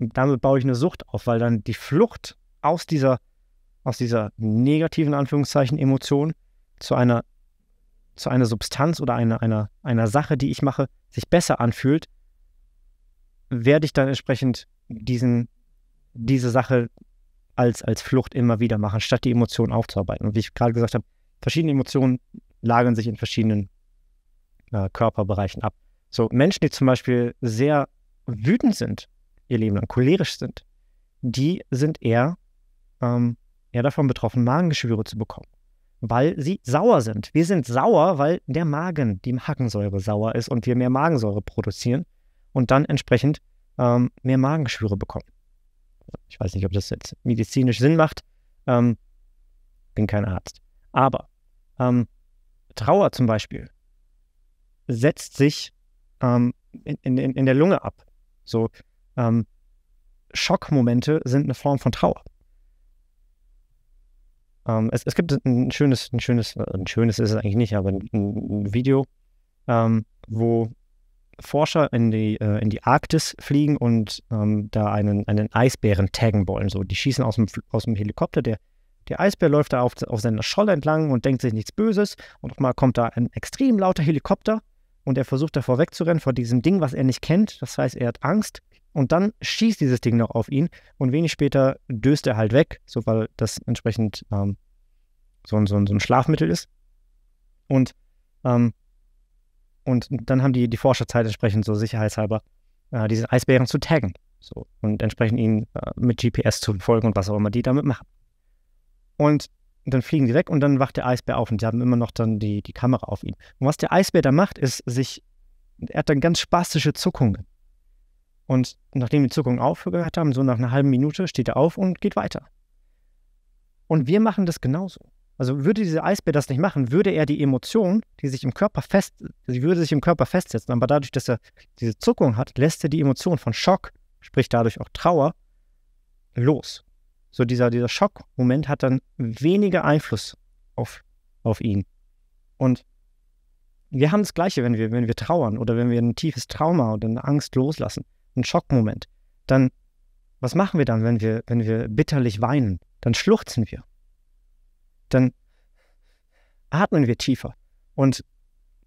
damit baue ich eine Sucht auf, weil dann die Flucht aus dieser, aus dieser negativen Anführungszeichen Emotion zu einer, zu einer Substanz oder einer, einer, einer Sache, die ich mache, sich besser anfühlt, werde ich dann entsprechend diesen, diese Sache als, als Flucht immer wieder machen, statt die Emotionen aufzuarbeiten. Und wie ich gerade gesagt habe, verschiedene Emotionen lagern sich in verschiedenen äh, Körperbereichen ab. So Menschen, die zum Beispiel sehr wütend sind, ihr Leben lang cholerisch sind, die sind eher, ähm, eher davon betroffen, Magengeschwüre zu bekommen weil sie sauer sind. Wir sind sauer, weil der Magen, die Magensäure sauer ist und wir mehr Magensäure produzieren und dann entsprechend ähm, mehr Magenschwüre bekommen. Ich weiß nicht, ob das jetzt medizinisch Sinn macht. Ähm, bin kein Arzt. Aber ähm, Trauer zum Beispiel setzt sich ähm, in, in, in, der Lunge ab. So ähm, Schockmomente sind eine Form von Trauer. Ähm, es, es, gibt ein schönes, ein schönes, ein schönes ist es eigentlich nicht, aber ein, ein Video, ähm, wo Forscher in die, äh, in die Arktis fliegen und ähm, da einen, einen Eisbären taggen wollen. So, die schießen aus dem, aus dem Helikopter, der, der Eisbär läuft da auf, auf seiner Scholle entlang und denkt sich nichts Böses. Und nochmal kommt da ein extrem lauter Helikopter und er versucht davor wegzurennen vor diesem Ding, was er nicht kennt. Das heißt, er hat Angst und dann schießt dieses Ding noch auf ihn und wenig später döst er halt weg, so weil das entsprechend ähm, so, ein, so, ein, so ein Schlafmittel ist. Und, ähm, und dann haben die, die Forscher Zeit entsprechend so sicherheitshalber äh, diesen Eisbären zu taggen. So, und entsprechend ihnen äh, mit GPS zu folgen und was auch immer die damit machen. Und dann fliegen die weg und dann wacht der Eisbär auf und die haben immer noch dann die, die Kamera auf ihn. Und was der Eisbär da macht, ist sich, er hat dann ganz spastische Zuckungen. Und nachdem die Zuckungen aufgehört haben, so nach einer halben Minute, steht er auf und geht weiter. Und wir machen das genauso. Also würde dieser Eisbär das nicht machen, würde er die Emotion, die sich im Körper fest, die würde sich im Körper festsetzen. Aber dadurch, dass er diese Zuckung hat, lässt er die Emotion von Schock, sprich dadurch auch Trauer, los. So dieser, dieser Schockmoment hat dann weniger Einfluss auf, auf ihn. Und wir haben das Gleiche, wenn wir, wenn wir trauern oder wenn wir ein tiefes Trauma oder eine Angst loslassen ein Schockmoment. Dann, was machen wir dann, wenn wir, wenn wir bitterlich weinen? Dann schluchzen wir. Dann atmen wir tiefer. Und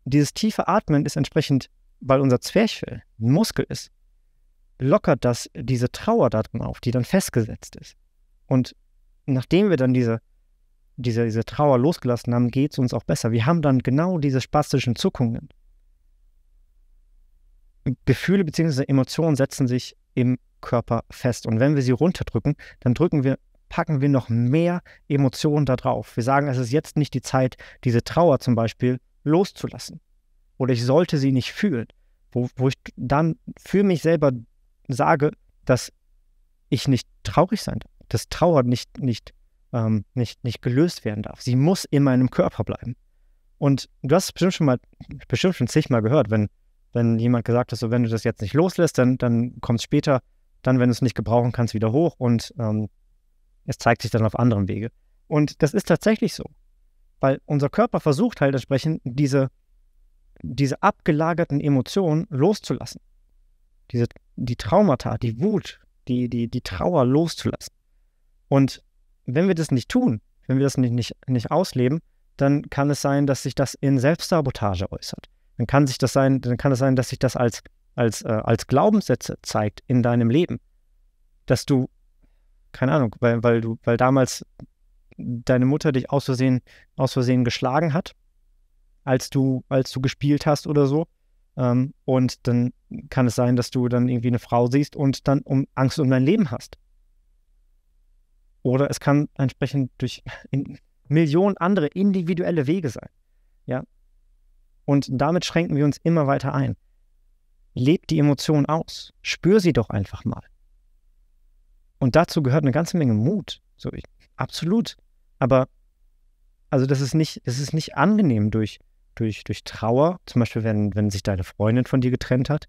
dieses tiefe Atmen ist entsprechend, weil unser Zwerchfell ein Muskel ist, lockert das diese Trauer darin auf, die dann festgesetzt ist. Und nachdem wir dann diese, diese, diese Trauer losgelassen haben, geht es uns auch besser. Wir haben dann genau diese spastischen Zuckungen Gefühle bzw. Emotionen setzen sich im Körper fest. Und wenn wir sie runterdrücken, dann drücken wir, packen wir noch mehr Emotionen da drauf. Wir sagen, es ist jetzt nicht die Zeit, diese Trauer zum Beispiel loszulassen. Oder ich sollte sie nicht fühlen. Wo, wo ich dann für mich selber sage, dass ich nicht traurig sein darf, dass Trauer nicht, nicht, ähm, nicht, nicht gelöst werden darf. Sie muss in meinem Körper bleiben. Und du hast es bestimmt schon mal, bestimmt schon zigmal gehört, wenn wenn jemand gesagt hat, so wenn du das jetzt nicht loslässt, dann, dann kommt es später, dann, wenn du es nicht gebrauchen kannst, wieder hoch und ähm, es zeigt sich dann auf anderem Wege. Und das ist tatsächlich so, weil unser Körper versucht halt entsprechend, diese, diese abgelagerten Emotionen loszulassen. Diese, die Traumata, die Wut, die, die, die Trauer loszulassen. Und wenn wir das nicht tun, wenn wir das nicht, nicht, nicht ausleben, dann kann es sein, dass sich das in Selbstsabotage äußert dann kann sich das sein, dann kann es das sein, dass sich das als, als, äh, als Glaubenssätze zeigt in deinem Leben. Dass du, keine Ahnung, weil, weil du, weil damals deine Mutter dich aus Versehen, aus Versehen geschlagen hat, als du, als du gespielt hast oder so. Ähm, und dann kann es sein, dass du dann irgendwie eine Frau siehst und dann um Angst um dein Leben hast. Oder es kann entsprechend durch in, Millionen andere individuelle Wege sein. Ja, und damit schränken wir uns immer weiter ein. Lebt die Emotion aus. Spür sie doch einfach mal. Und dazu gehört eine ganze Menge Mut. So, ich, absolut. Aber also das ist nicht, das ist nicht angenehm durch, durch, durch Trauer, zum Beispiel, wenn, wenn sich deine Freundin von dir getrennt hat,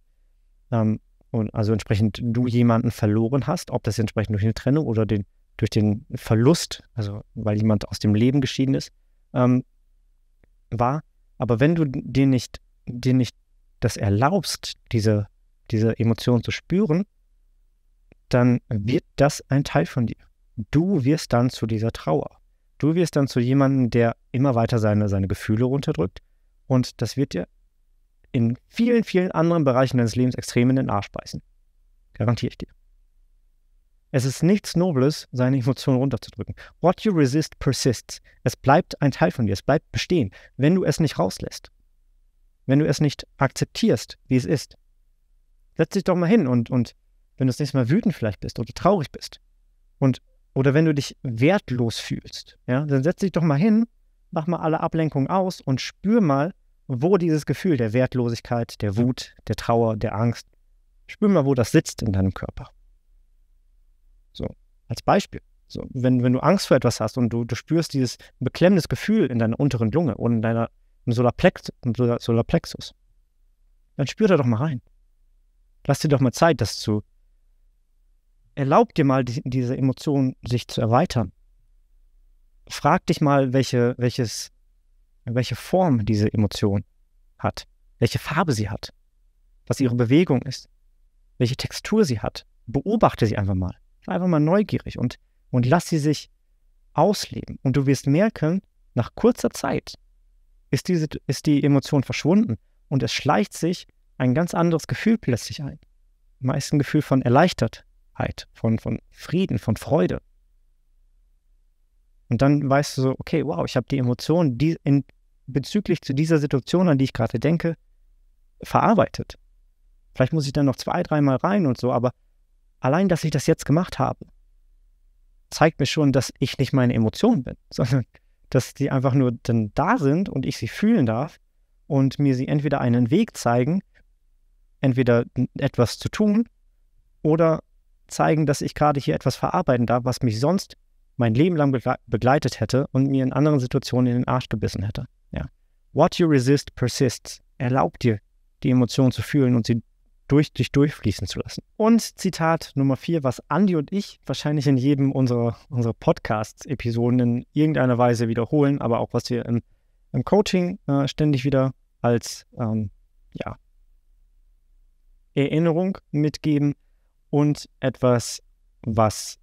ähm, und also entsprechend du jemanden verloren hast, ob das entsprechend durch eine Trennung oder den, durch den Verlust, also weil jemand aus dem Leben geschieden ist, ähm, war, aber wenn du dir nicht, dir nicht das erlaubst, diese, diese Emotion zu spüren, dann wird das ein Teil von dir. Du wirst dann zu dieser Trauer. Du wirst dann zu jemandem, der immer weiter seine, seine Gefühle runterdrückt. Und das wird dir in vielen, vielen anderen Bereichen deines Lebens extrem in den Arsch beißen. Garantiere ich dir. Es ist nichts Nobles, seine Emotionen runterzudrücken. What you resist persists. Es bleibt ein Teil von dir, es bleibt bestehen, wenn du es nicht rauslässt. Wenn du es nicht akzeptierst, wie es ist. Setz dich doch mal hin und, und wenn du das nächste Mal wütend vielleicht bist oder traurig bist und oder wenn du dich wertlos fühlst, ja, dann setz dich doch mal hin, mach mal alle Ablenkungen aus und spür mal, wo dieses Gefühl der Wertlosigkeit, der Wut, der Trauer, der Angst, spür mal, wo das sitzt in deinem Körper. So, als Beispiel. So, wenn, wenn du Angst vor etwas hast und du, du spürst dieses beklemmendes Gefühl in deiner unteren Lunge oder in deiner im Solarplex, im Solarplexus, dann spür da doch mal rein. Lass dir doch mal Zeit, das zu. Erlaub dir mal, die, diese Emotion sich zu erweitern. Frag dich mal, welche, welches, welche Form diese Emotion hat, welche Farbe sie hat, was ihre Bewegung ist, welche Textur sie hat. Beobachte sie einfach mal. Sei einfach mal neugierig und, und lass sie sich ausleben. Und du wirst merken, nach kurzer Zeit ist, diese, ist die Emotion verschwunden und es schleicht sich ein ganz anderes Gefühl plötzlich ein. Meist ein Gefühl von Erleichtertheit, von, von Frieden, von Freude. Und dann weißt du so, okay, wow, ich habe die Emotion die in, bezüglich zu dieser Situation, an die ich gerade denke, verarbeitet. Vielleicht muss ich dann noch zwei, dreimal rein und so, aber allein, dass ich das jetzt gemacht habe, zeigt mir schon, dass ich nicht meine Emotionen bin, sondern dass die einfach nur dann da sind und ich sie fühlen darf und mir sie entweder einen Weg zeigen, entweder etwas zu tun oder zeigen, dass ich gerade hier etwas verarbeiten darf, was mich sonst mein Leben lang begleitet hätte und mir in anderen Situationen in den Arsch gebissen hätte. Ja. What you resist persists. Erlaub dir, die Emotionen zu fühlen und sie durch, dich durchfließen zu lassen. Und Zitat Nummer vier, was Andi und ich wahrscheinlich in jedem unserer, unserer Podcast-Episoden in irgendeiner Weise wiederholen, aber auch was wir im, im Coaching äh, ständig wieder als ähm, ja, Erinnerung mitgeben und etwas, was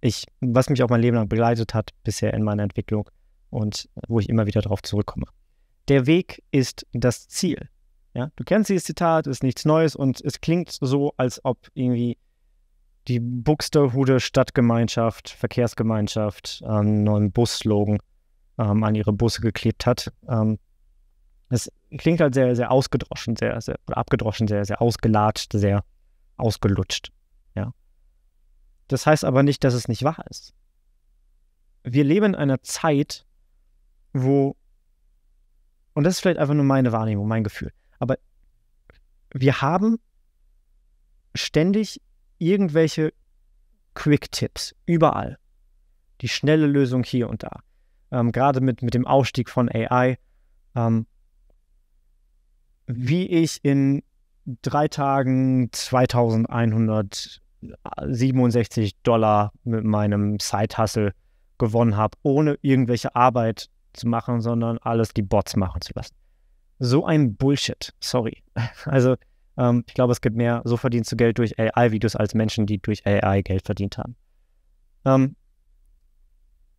ich, was mich auch mein Leben lang begleitet hat bisher in meiner Entwicklung und wo ich immer wieder darauf zurückkomme. Der Weg ist das Ziel. Ja, du kennst dieses Zitat, ist nichts Neues und es klingt so, als ob irgendwie die Buxtehude Stadtgemeinschaft, Verkehrsgemeinschaft ähm, einen neuen Busslogan ähm, an ihre Busse geklebt hat. Ähm, es klingt halt sehr, sehr ausgedroschen, sehr, sehr abgedroschen, sehr, sehr ausgelatscht, sehr ausgelutscht. Ja. Das heißt aber nicht, dass es nicht wahr ist. Wir leben in einer Zeit, wo, und das ist vielleicht einfach nur meine Wahrnehmung, mein Gefühl, aber wir haben ständig irgendwelche Quick-Tipps überall. Die schnelle Lösung hier und da. Ähm, Gerade mit, mit dem Ausstieg von AI. Ähm, wie ich in drei Tagen 2167 Dollar mit meinem Side-Hustle gewonnen habe, ohne irgendwelche Arbeit zu machen, sondern alles die Bots machen zu lassen so ein Bullshit. Sorry. Also, ähm, ich glaube, es gibt mehr, so verdienst du Geld durch AI-Videos als Menschen, die durch AI Geld verdient haben. Ähm,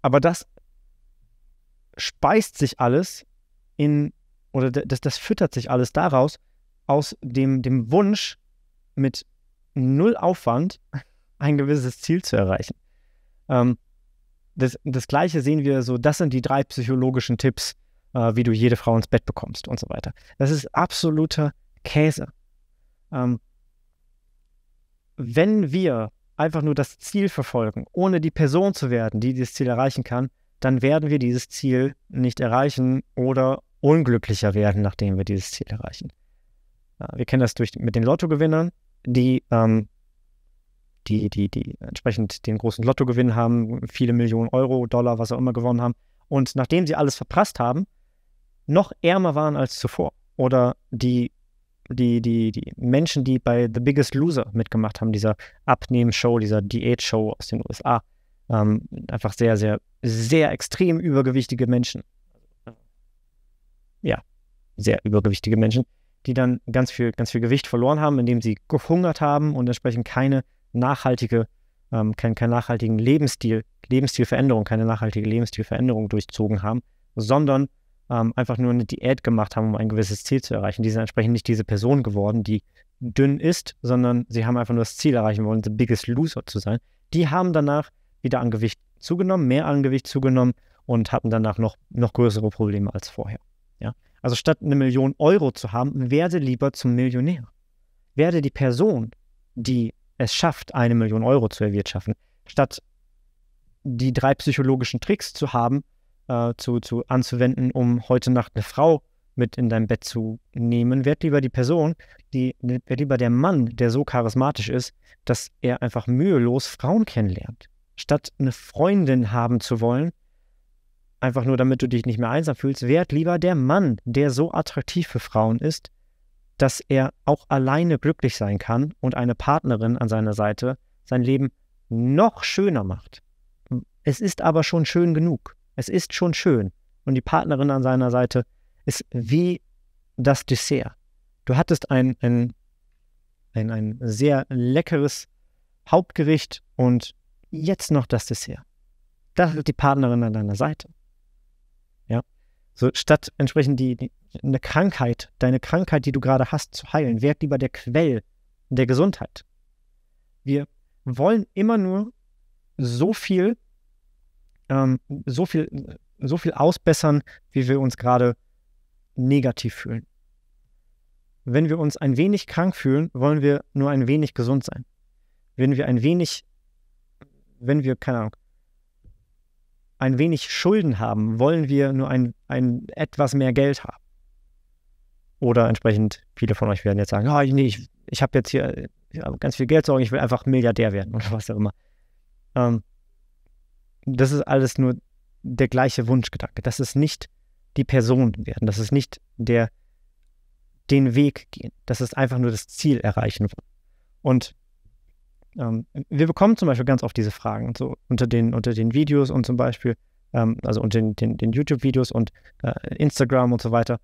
aber das speist sich alles in, oder das, das füttert sich alles daraus, aus dem, dem Wunsch, mit null Aufwand ein gewisses Ziel zu erreichen. Ähm, das, das gleiche sehen wir so, das sind die drei psychologischen Tipps, äh, wie du jede Frau ins Bett bekommst und so weiter. Das ist absoluter Käse. Ähm, wenn wir einfach nur das Ziel verfolgen, ohne die Person zu werden, die dieses Ziel erreichen kann, dann werden wir dieses Ziel nicht erreichen oder unglücklicher werden, nachdem wir dieses Ziel erreichen. Äh, wir kennen das durch, mit den Lottogewinnern, die, ähm, die, die, die entsprechend den großen Lottogewinn haben, viele Millionen Euro, Dollar, was auch immer gewonnen haben. Und nachdem sie alles verprasst haben, noch ärmer waren als zuvor. Oder die, die, die, die Menschen, die bei The Biggest Loser mitgemacht haben, dieser Abnehmen-Show, dieser Diät-Show aus den USA. Ähm, einfach sehr, sehr, sehr extrem übergewichtige Menschen. Ja, sehr übergewichtige Menschen, die dann ganz viel, ganz viel Gewicht verloren haben, indem sie gehungert haben und entsprechend keine nachhaltige, ähm, keinen kein nachhaltigen Lebensstil, Lebensstilveränderung, keine nachhaltige Lebensstilveränderung durchzogen haben, sondern ähm, einfach nur eine Diät gemacht haben, um ein gewisses Ziel zu erreichen. Die sind entsprechend nicht diese Person geworden, die dünn ist, sondern sie haben einfach nur das Ziel erreichen wollen, the biggest loser zu sein. Die haben danach wieder an Gewicht zugenommen, mehr an Gewicht zugenommen und hatten danach noch, noch größere Probleme als vorher. Ja? Also statt eine Million Euro zu haben, werde lieber zum Millionär. Werde die Person, die es schafft, eine Million Euro zu erwirtschaften, statt die drei psychologischen Tricks zu haben, äh, zu, zu anzuwenden, um heute Nacht eine Frau mit in dein Bett zu nehmen. Werd lieber die Person, die, werd lieber der Mann, der so charismatisch ist, dass er einfach mühelos Frauen kennenlernt. Statt eine Freundin haben zu wollen, einfach nur damit du dich nicht mehr einsam fühlst, werd lieber der Mann, der so attraktiv für Frauen ist, dass er auch alleine glücklich sein kann und eine Partnerin an seiner Seite sein Leben noch schöner macht. Es ist aber schon schön genug. Es ist schon schön. Und die Partnerin an seiner Seite ist wie das Dessert. Du hattest ein, ein, ein, ein sehr leckeres Hauptgericht und jetzt noch das Dessert. Das ist die Partnerin an deiner Seite. Ja. So statt entsprechend die, die eine Krankheit, deine Krankheit, die du gerade hast, zu heilen, wert lieber der Quell der Gesundheit. Wir wollen immer nur so viel ähm, so, viel, so viel ausbessern, wie wir uns gerade negativ fühlen. Wenn wir uns ein wenig krank fühlen, wollen wir nur ein wenig gesund sein. Wenn wir ein wenig, wenn wir, keine Ahnung, ein wenig Schulden haben, wollen wir nur ein, ein etwas mehr Geld haben. Oder entsprechend, viele von euch werden jetzt sagen, oh, nee, ich, ich habe jetzt hier ganz viel Geld, sorgen, ich will einfach Milliardär werden oder was auch immer. Ähm, das ist alles nur der gleiche Wunschgedanke. Das ist nicht die Person werden, das ist nicht der den Weg gehen, das ist einfach nur das Ziel erreichen. Und ähm, wir bekommen zum Beispiel ganz oft diese Fragen so unter den unter den Videos und zum Beispiel ähm, also unter den, den, den YouTube-Videos und äh, Instagram und so weiter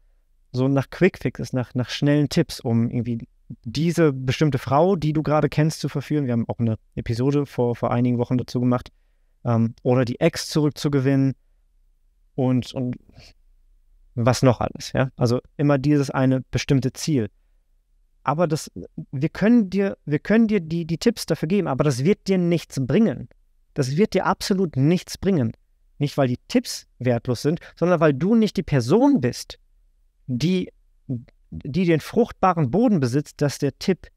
so nach Quickfixes, nach nach schnellen Tipps, um irgendwie diese bestimmte Frau, die du gerade kennst, zu verführen. Wir haben auch eine Episode vor, vor einigen Wochen dazu gemacht, ähm, oder die Ex zurückzugewinnen und, und was noch alles. Ja? Also immer dieses eine bestimmte Ziel. Aber das, wir können dir, wir können dir die, die Tipps dafür geben, aber das wird dir nichts bringen. Das wird dir absolut nichts bringen. Nicht, weil die Tipps wertlos sind, sondern weil du nicht die Person bist, die, die den fruchtbaren Boden besitzt, dass der Tipp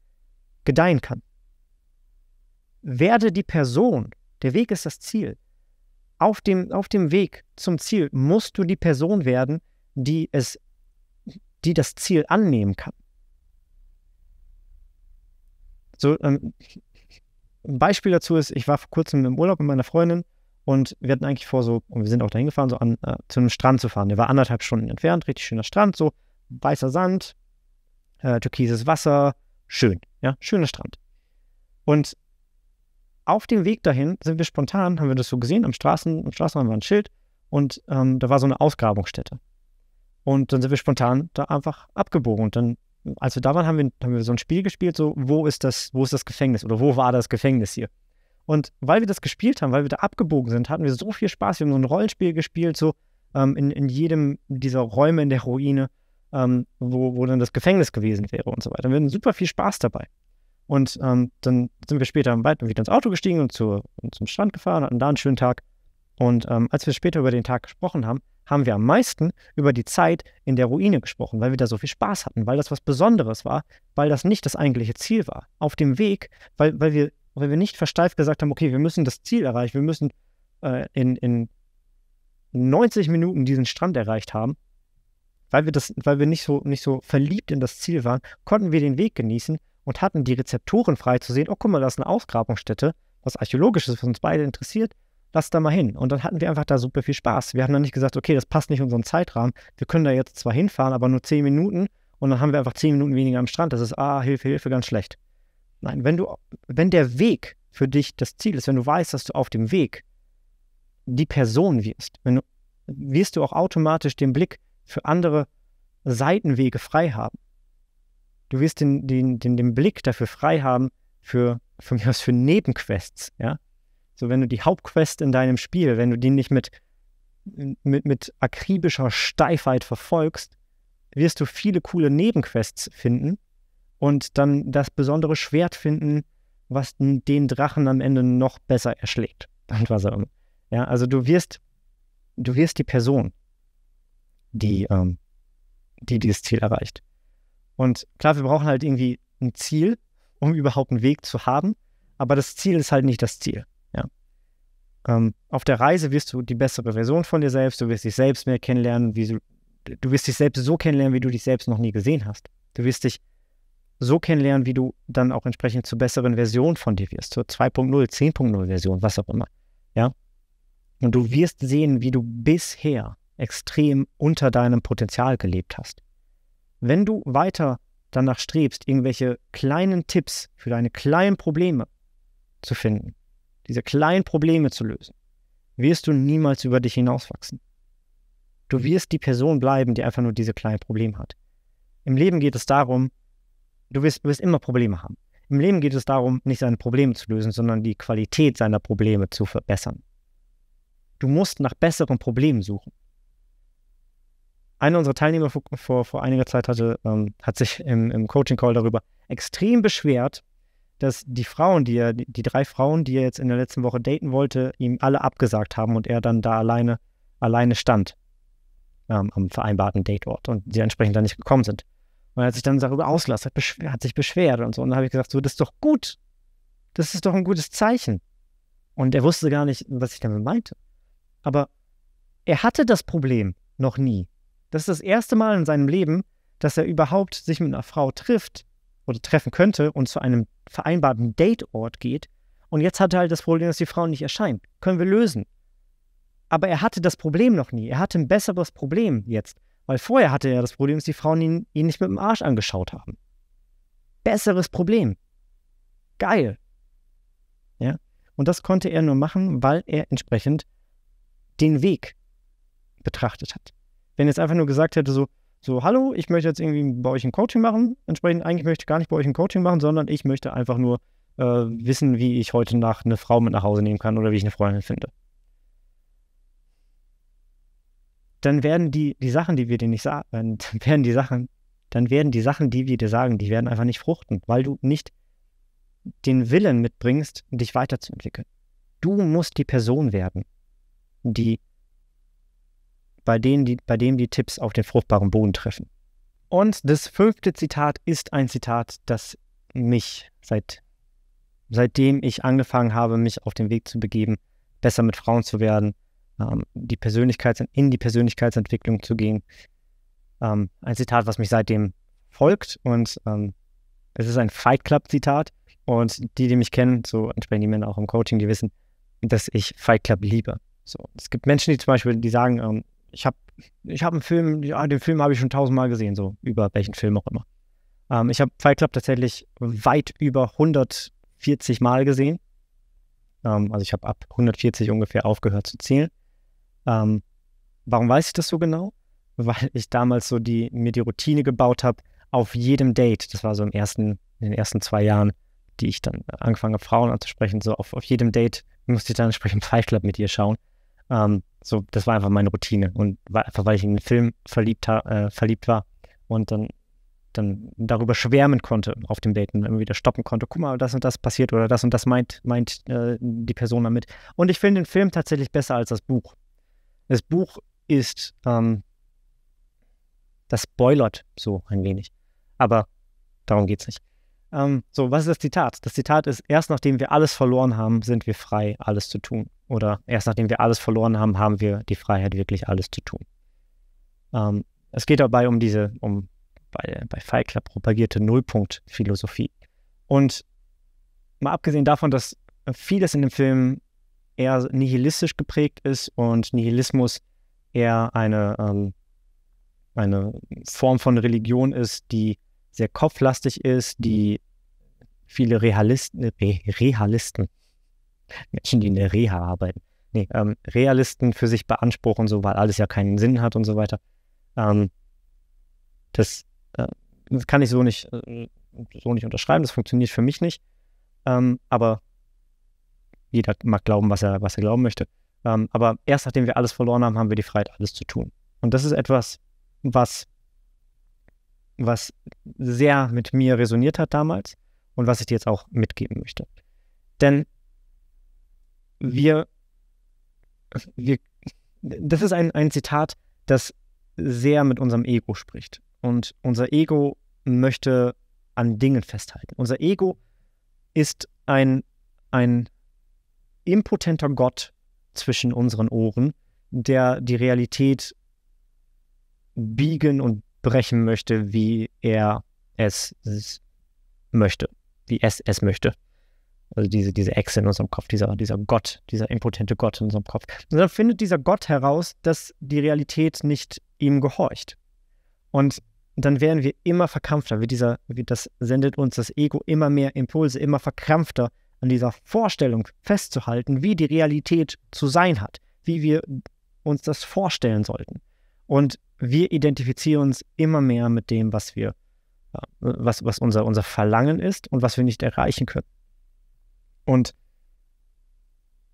gedeihen kann. Werde die Person, der Weg ist das Ziel. Auf dem, auf dem Weg zum Ziel musst du die Person werden, die es, die das Ziel annehmen kann. So, ähm, ein Beispiel dazu ist, ich war vor kurzem im Urlaub mit meiner Freundin und wir hatten eigentlich vor, so, und wir sind auch dahin gefahren, so an, äh, zu einem Strand zu fahren. Der war anderthalb Stunden entfernt, richtig schöner Strand, so weißer Sand, äh, türkises Wasser, schön, ja, schöner Strand. Und auf dem Weg dahin sind wir spontan, haben wir das so gesehen, am Straßen, am Straßenrand war ein Schild und ähm, da war so eine Ausgrabungsstätte. Und dann sind wir spontan da einfach abgebogen. Und dann, als wir da waren, haben wir, haben wir so ein Spiel gespielt, so, wo ist das, wo ist das Gefängnis oder wo war das Gefängnis hier? Und weil wir das gespielt haben, weil wir da abgebogen sind, hatten wir so viel Spaß. Wir haben so ein Rollenspiel gespielt, so ähm, in, in jedem dieser Räume in der Ruine, ähm, wo, wo dann das Gefängnis gewesen wäre und so weiter. Wir hatten super viel Spaß dabei. Und ähm, dann sind wir später am Weiten wieder ins Auto gestiegen und, zu, und zum Strand gefahren, hatten da einen schönen Tag. Und ähm, als wir später über den Tag gesprochen haben, haben wir am meisten über die Zeit in der Ruine gesprochen, weil wir da so viel Spaß hatten, weil das was Besonderes war, weil das nicht das eigentliche Ziel war. Auf dem Weg, weil, weil, wir, weil wir nicht versteift gesagt haben, okay, wir müssen das Ziel erreichen, wir müssen äh, in, in 90 Minuten diesen Strand erreicht haben, weil wir, das, weil wir nicht, so, nicht so verliebt in das Ziel waren, konnten wir den Weg genießen und hatten die Rezeptoren frei zu sehen, oh guck mal, das ist eine Ausgrabungsstätte, was archäologisches, was uns beide interessiert, lass da mal hin. Und dann hatten wir einfach da super viel Spaß. Wir haben dann nicht gesagt, okay, das passt nicht in unseren Zeitrahmen, wir können da jetzt zwar hinfahren, aber nur zehn Minuten und dann haben wir einfach zehn Minuten weniger am Strand. Das ist, ah, Hilfe, Hilfe, ganz schlecht. Nein, wenn du, wenn der Weg für dich das Ziel ist, wenn du weißt, dass du auf dem Weg die Person wirst, wenn du, wirst du auch automatisch den Blick für andere Seitenwege frei haben du wirst den, den, den, den Blick dafür frei haben, für, für mich was für Nebenquests, ja. So, wenn du die Hauptquest in deinem Spiel, wenn du die nicht mit, mit, mit akribischer Steifheit verfolgst, wirst du viele coole Nebenquests finden und dann das besondere Schwert finden, was den Drachen am Ende noch besser erschlägt. Und was auch immer. Ja, also du wirst, du wirst die Person, die, ähm, die dieses Ziel erreicht. Und klar, wir brauchen halt irgendwie ein Ziel, um überhaupt einen Weg zu haben. Aber das Ziel ist halt nicht das Ziel. Ja. Ähm, auf der Reise wirst du die bessere Version von dir selbst, du wirst dich selbst mehr kennenlernen, wie du, du wirst dich selbst so kennenlernen, wie du dich selbst noch nie gesehen hast. Du wirst dich so kennenlernen, wie du dann auch entsprechend zur besseren Version von dir wirst, zur 2.0, 10.0 Version, was auch immer. Ja. Und du wirst sehen, wie du bisher extrem unter deinem Potenzial gelebt hast. Wenn du weiter danach strebst, irgendwelche kleinen Tipps für deine kleinen Probleme zu finden, diese kleinen Probleme zu lösen, wirst du niemals über dich hinauswachsen. Du wirst die Person bleiben, die einfach nur diese kleinen Probleme hat. Im Leben geht es darum, du wirst, du wirst immer Probleme haben. Im Leben geht es darum, nicht seine Probleme zu lösen, sondern die Qualität seiner Probleme zu verbessern. Du musst nach besseren Problemen suchen einer unserer Teilnehmer vor, vor, vor einiger Zeit hatte, ähm, hat sich im, im Coaching-Call darüber extrem beschwert, dass die Frauen, die er, die drei Frauen, die er jetzt in der letzten Woche daten wollte, ihm alle abgesagt haben und er dann da alleine, alleine stand ähm, am vereinbarten Dateort und die entsprechend dann nicht gekommen sind. Und er hat sich dann darüber ausgelassen, hat, hat sich beschwert und so. Und dann habe ich gesagt, so, das ist doch gut. Das ist doch ein gutes Zeichen. Und er wusste gar nicht, was ich damit meinte. Aber er hatte das Problem noch nie. Das ist das erste Mal in seinem Leben, dass er überhaupt sich mit einer Frau trifft oder treffen könnte und zu einem vereinbarten Dateort geht. Und jetzt hat er halt das Problem, dass die Frau nicht erscheint. Können wir lösen. Aber er hatte das Problem noch nie. Er hatte ein besseres Problem jetzt. Weil vorher hatte er das Problem, dass die Frauen ihn, ihn nicht mit dem Arsch angeschaut haben. Besseres Problem. Geil. Ja? Und das konnte er nur machen, weil er entsprechend den Weg betrachtet hat. Wenn jetzt einfach nur gesagt hätte, so, so, hallo, ich möchte jetzt irgendwie bei euch ein Coaching machen. Entsprechend, eigentlich möchte ich gar nicht bei euch ein Coaching machen, sondern ich möchte einfach nur äh, wissen, wie ich heute Nacht eine Frau mit nach Hause nehmen kann oder wie ich eine Freundin finde. Dann werden die, die Sachen, die wir dir nicht sagen, äh, dann werden die Sachen, dann werden die Sachen, die wir dir sagen, die werden einfach nicht fruchten, weil du nicht den Willen mitbringst, dich weiterzuentwickeln. Du musst die Person werden, die bei, denen die, bei dem die Tipps auf den fruchtbaren Boden treffen. Und das fünfte Zitat ist ein Zitat, das mich seit, seitdem ich angefangen habe, mich auf den Weg zu begeben, besser mit Frauen zu werden, ähm, die Persönlichkeits in die Persönlichkeitsentwicklung zu gehen. Ähm, ein Zitat, was mich seitdem folgt und ähm, es ist ein Fight Club-Zitat. Und die, die mich kennen, so entsprechend die Männer auch im Coaching, die wissen, dass ich Fight Club liebe. So, es gibt Menschen, die zum Beispiel, die sagen, ähm, ich habe ich hab einen Film, ja, den Film habe ich schon tausendmal gesehen, so über welchen Film auch immer. Ähm, ich habe Fight Club tatsächlich weit über 140 Mal gesehen. Ähm, also ich habe ab 140 ungefähr aufgehört zu zählen. Ähm, warum weiß ich das so genau? Weil ich damals so die, mir die Routine gebaut habe, auf jedem Date, das war so im ersten, in den ersten zwei Jahren, die ich dann angefangen habe, Frauen anzusprechen, so auf, auf jedem Date musste ich dann entsprechend Fight Club mit ihr schauen. Ähm, so, das war einfach meine Routine. Und war, einfach weil ich in den Film verliebt, äh, verliebt war und dann, dann darüber schwärmen konnte auf dem Date und immer wieder stoppen konnte, guck mal, das und das passiert oder das und das meint, meint äh, die Person damit. Und ich finde den Film tatsächlich besser als das Buch. Das Buch ist, ähm, das spoilert so ein wenig. Aber darum geht es nicht. Ähm, so, was ist das Zitat? Das Zitat ist, erst nachdem wir alles verloren haben, sind wir frei, alles zu tun. Oder erst nachdem wir alles verloren haben, haben wir die Freiheit, wirklich alles zu tun. Ähm, es geht dabei um diese, um bei, bei Fight Club propagierte Nullpunkt-Philosophie. Und mal abgesehen davon, dass vieles in dem Film eher nihilistisch geprägt ist und Nihilismus eher eine, ähm, eine Form von Religion ist, die sehr kopflastig ist, die mhm. viele Realisten, äh, Re Realisten, Menschen, die in der Reha arbeiten, nee, ähm, Realisten für sich beanspruchen, so, weil alles ja keinen Sinn hat und so weiter. Ähm, das, äh, das, kann ich so nicht, äh, so nicht unterschreiben, das funktioniert für mich nicht. Ähm, aber jeder mag glauben, was er, was er glauben möchte. Ähm, aber erst nachdem wir alles verloren haben, haben wir die Freiheit, alles zu tun. Und das ist etwas, was was sehr mit mir resoniert hat damals und was ich dir jetzt auch mitgeben möchte. Denn wir, wir das ist ein, ein Zitat, das sehr mit unserem Ego spricht. Und unser Ego möchte an Dingen festhalten. Unser Ego ist ein, ein impotenter Gott zwischen unseren Ohren, der die Realität biegen und brechen möchte, wie er es möchte, wie es es möchte. Also diese, diese Echse in unserem Kopf, dieser, dieser Gott, dieser impotente Gott in unserem Kopf. Und dann findet dieser Gott heraus, dass die Realität nicht ihm gehorcht. Und dann werden wir immer verkrampfter. Wie dieser, wie das sendet uns das Ego immer mehr Impulse, immer verkrampfter an dieser Vorstellung festzuhalten, wie die Realität zu sein hat, wie wir uns das vorstellen sollten. Und wir identifizieren uns immer mehr mit dem, was wir, äh, was, was unser, unser Verlangen ist und was wir nicht erreichen können. Und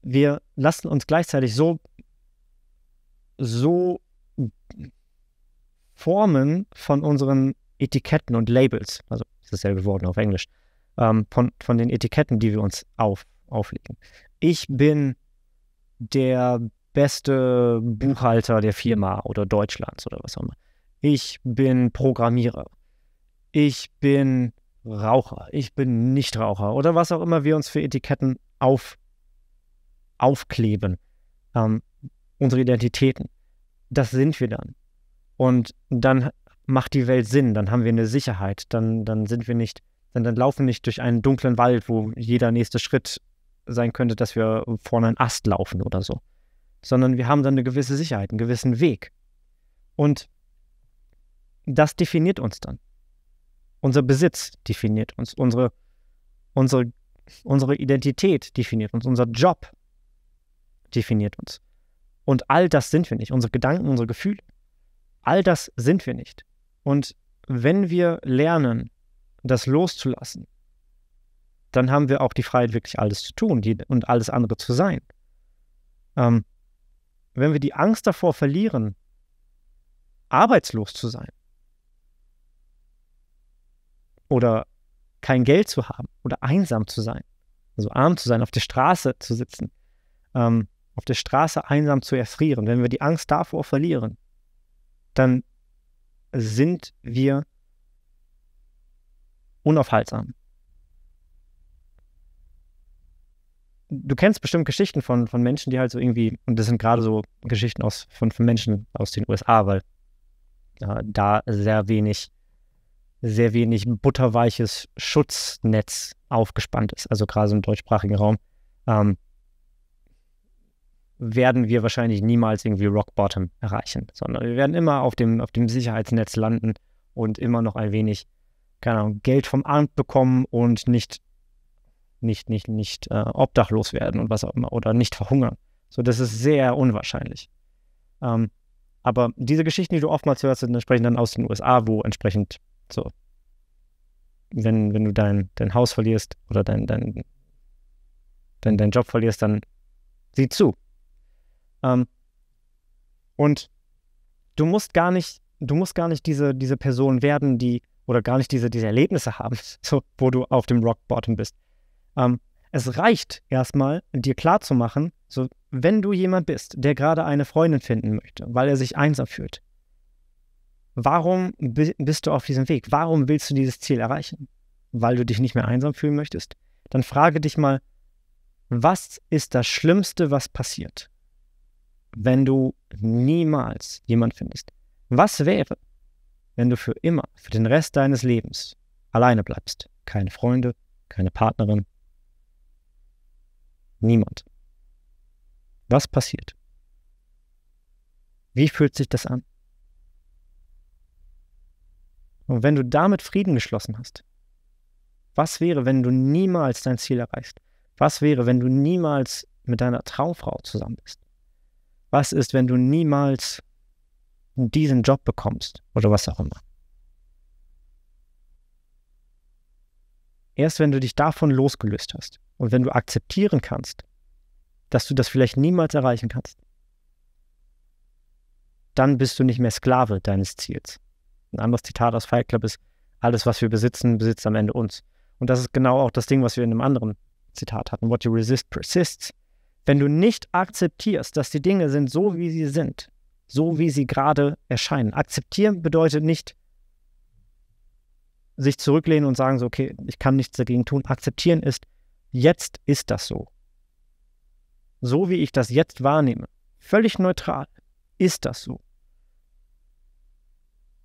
wir lassen uns gleichzeitig so, so formen von unseren Etiketten und Labels, also dasselbe Wort auf Englisch, ähm, von, von den Etiketten, die wir uns auf, auflegen. Ich bin der beste Buchhalter der Firma oder Deutschlands oder was auch immer. Ich bin Programmierer. Ich bin Raucher. Ich bin Nichtraucher oder was auch immer wir uns für Etiketten auf, aufkleben. Ähm, unsere Identitäten. Das sind wir dann. Und dann macht die Welt Sinn, dann haben wir eine Sicherheit, dann, dann sind wir nicht, dann, dann laufen nicht durch einen dunklen Wald, wo jeder nächste Schritt sein könnte, dass wir vorne einen Ast laufen oder so sondern wir haben dann eine gewisse Sicherheit, einen gewissen Weg. Und das definiert uns dann. Unser Besitz definiert uns, unsere, unsere, unsere Identität definiert uns, unser Job definiert uns. Und all das sind wir nicht. Unsere Gedanken, unsere Gefühle, all das sind wir nicht. Und wenn wir lernen, das loszulassen, dann haben wir auch die Freiheit, wirklich alles zu tun und alles andere zu sein. Ähm, wenn wir die Angst davor verlieren, arbeitslos zu sein oder kein Geld zu haben oder einsam zu sein, also arm zu sein, auf der Straße zu sitzen, ähm, auf der Straße einsam zu erfrieren, wenn wir die Angst davor verlieren, dann sind wir unaufhaltsam. du kennst bestimmt Geschichten von, von Menschen, die halt so irgendwie, und das sind gerade so Geschichten aus, von, von Menschen aus den USA, weil ja, da sehr wenig, sehr wenig butterweiches Schutznetz aufgespannt ist, also gerade so im deutschsprachigen Raum, ähm, werden wir wahrscheinlich niemals irgendwie Rock Bottom erreichen, sondern wir werden immer auf dem, auf dem Sicherheitsnetz landen und immer noch ein wenig, keine Ahnung, Geld vom Amt bekommen und nicht nicht, nicht, nicht äh, obdachlos werden und was auch immer oder nicht verhungern. So, das ist sehr unwahrscheinlich. Ähm, aber diese Geschichten, die du oftmals hörst, sind entsprechend dann aus den USA, wo entsprechend so, wenn, wenn du dein, dein Haus verlierst oder dein, dein, dein, dein Job verlierst, dann sieh zu. Ähm, und du musst gar nicht, du musst gar nicht diese, diese Person werden, die, oder gar nicht diese, diese Erlebnisse haben, so, wo du auf dem Rock Bottom bist. Ähm, es reicht erstmal, dir klarzumachen, so, wenn du jemand bist, der gerade eine Freundin finden möchte, weil er sich einsam fühlt, warum bist du auf diesem Weg? Warum willst du dieses Ziel erreichen? Weil du dich nicht mehr einsam fühlen möchtest? Dann frage dich mal, was ist das Schlimmste, was passiert, wenn du niemals jemand findest? Was wäre, wenn du für immer, für den Rest deines Lebens alleine bleibst? Keine Freunde, keine Partnerin, Niemand. Was passiert? Wie fühlt sich das an? Und wenn du damit Frieden geschlossen hast, was wäre, wenn du niemals dein Ziel erreichst? Was wäre, wenn du niemals mit deiner Traumfrau zusammen bist? Was ist, wenn du niemals diesen Job bekommst oder was auch immer? Erst wenn du dich davon losgelöst hast, und wenn du akzeptieren kannst, dass du das vielleicht niemals erreichen kannst, dann bist du nicht mehr Sklave deines Ziels. Ein anderes Zitat aus Fight Club ist, alles, was wir besitzen, besitzt am Ende uns. Und das ist genau auch das Ding, was wir in einem anderen Zitat hatten. What you resist persists. Wenn du nicht akzeptierst, dass die Dinge sind so, wie sie sind, so wie sie gerade erscheinen. Akzeptieren bedeutet nicht, sich zurücklehnen und sagen so, okay, ich kann nichts dagegen tun. Akzeptieren ist, Jetzt ist das so. So wie ich das jetzt wahrnehme, völlig neutral, ist das so.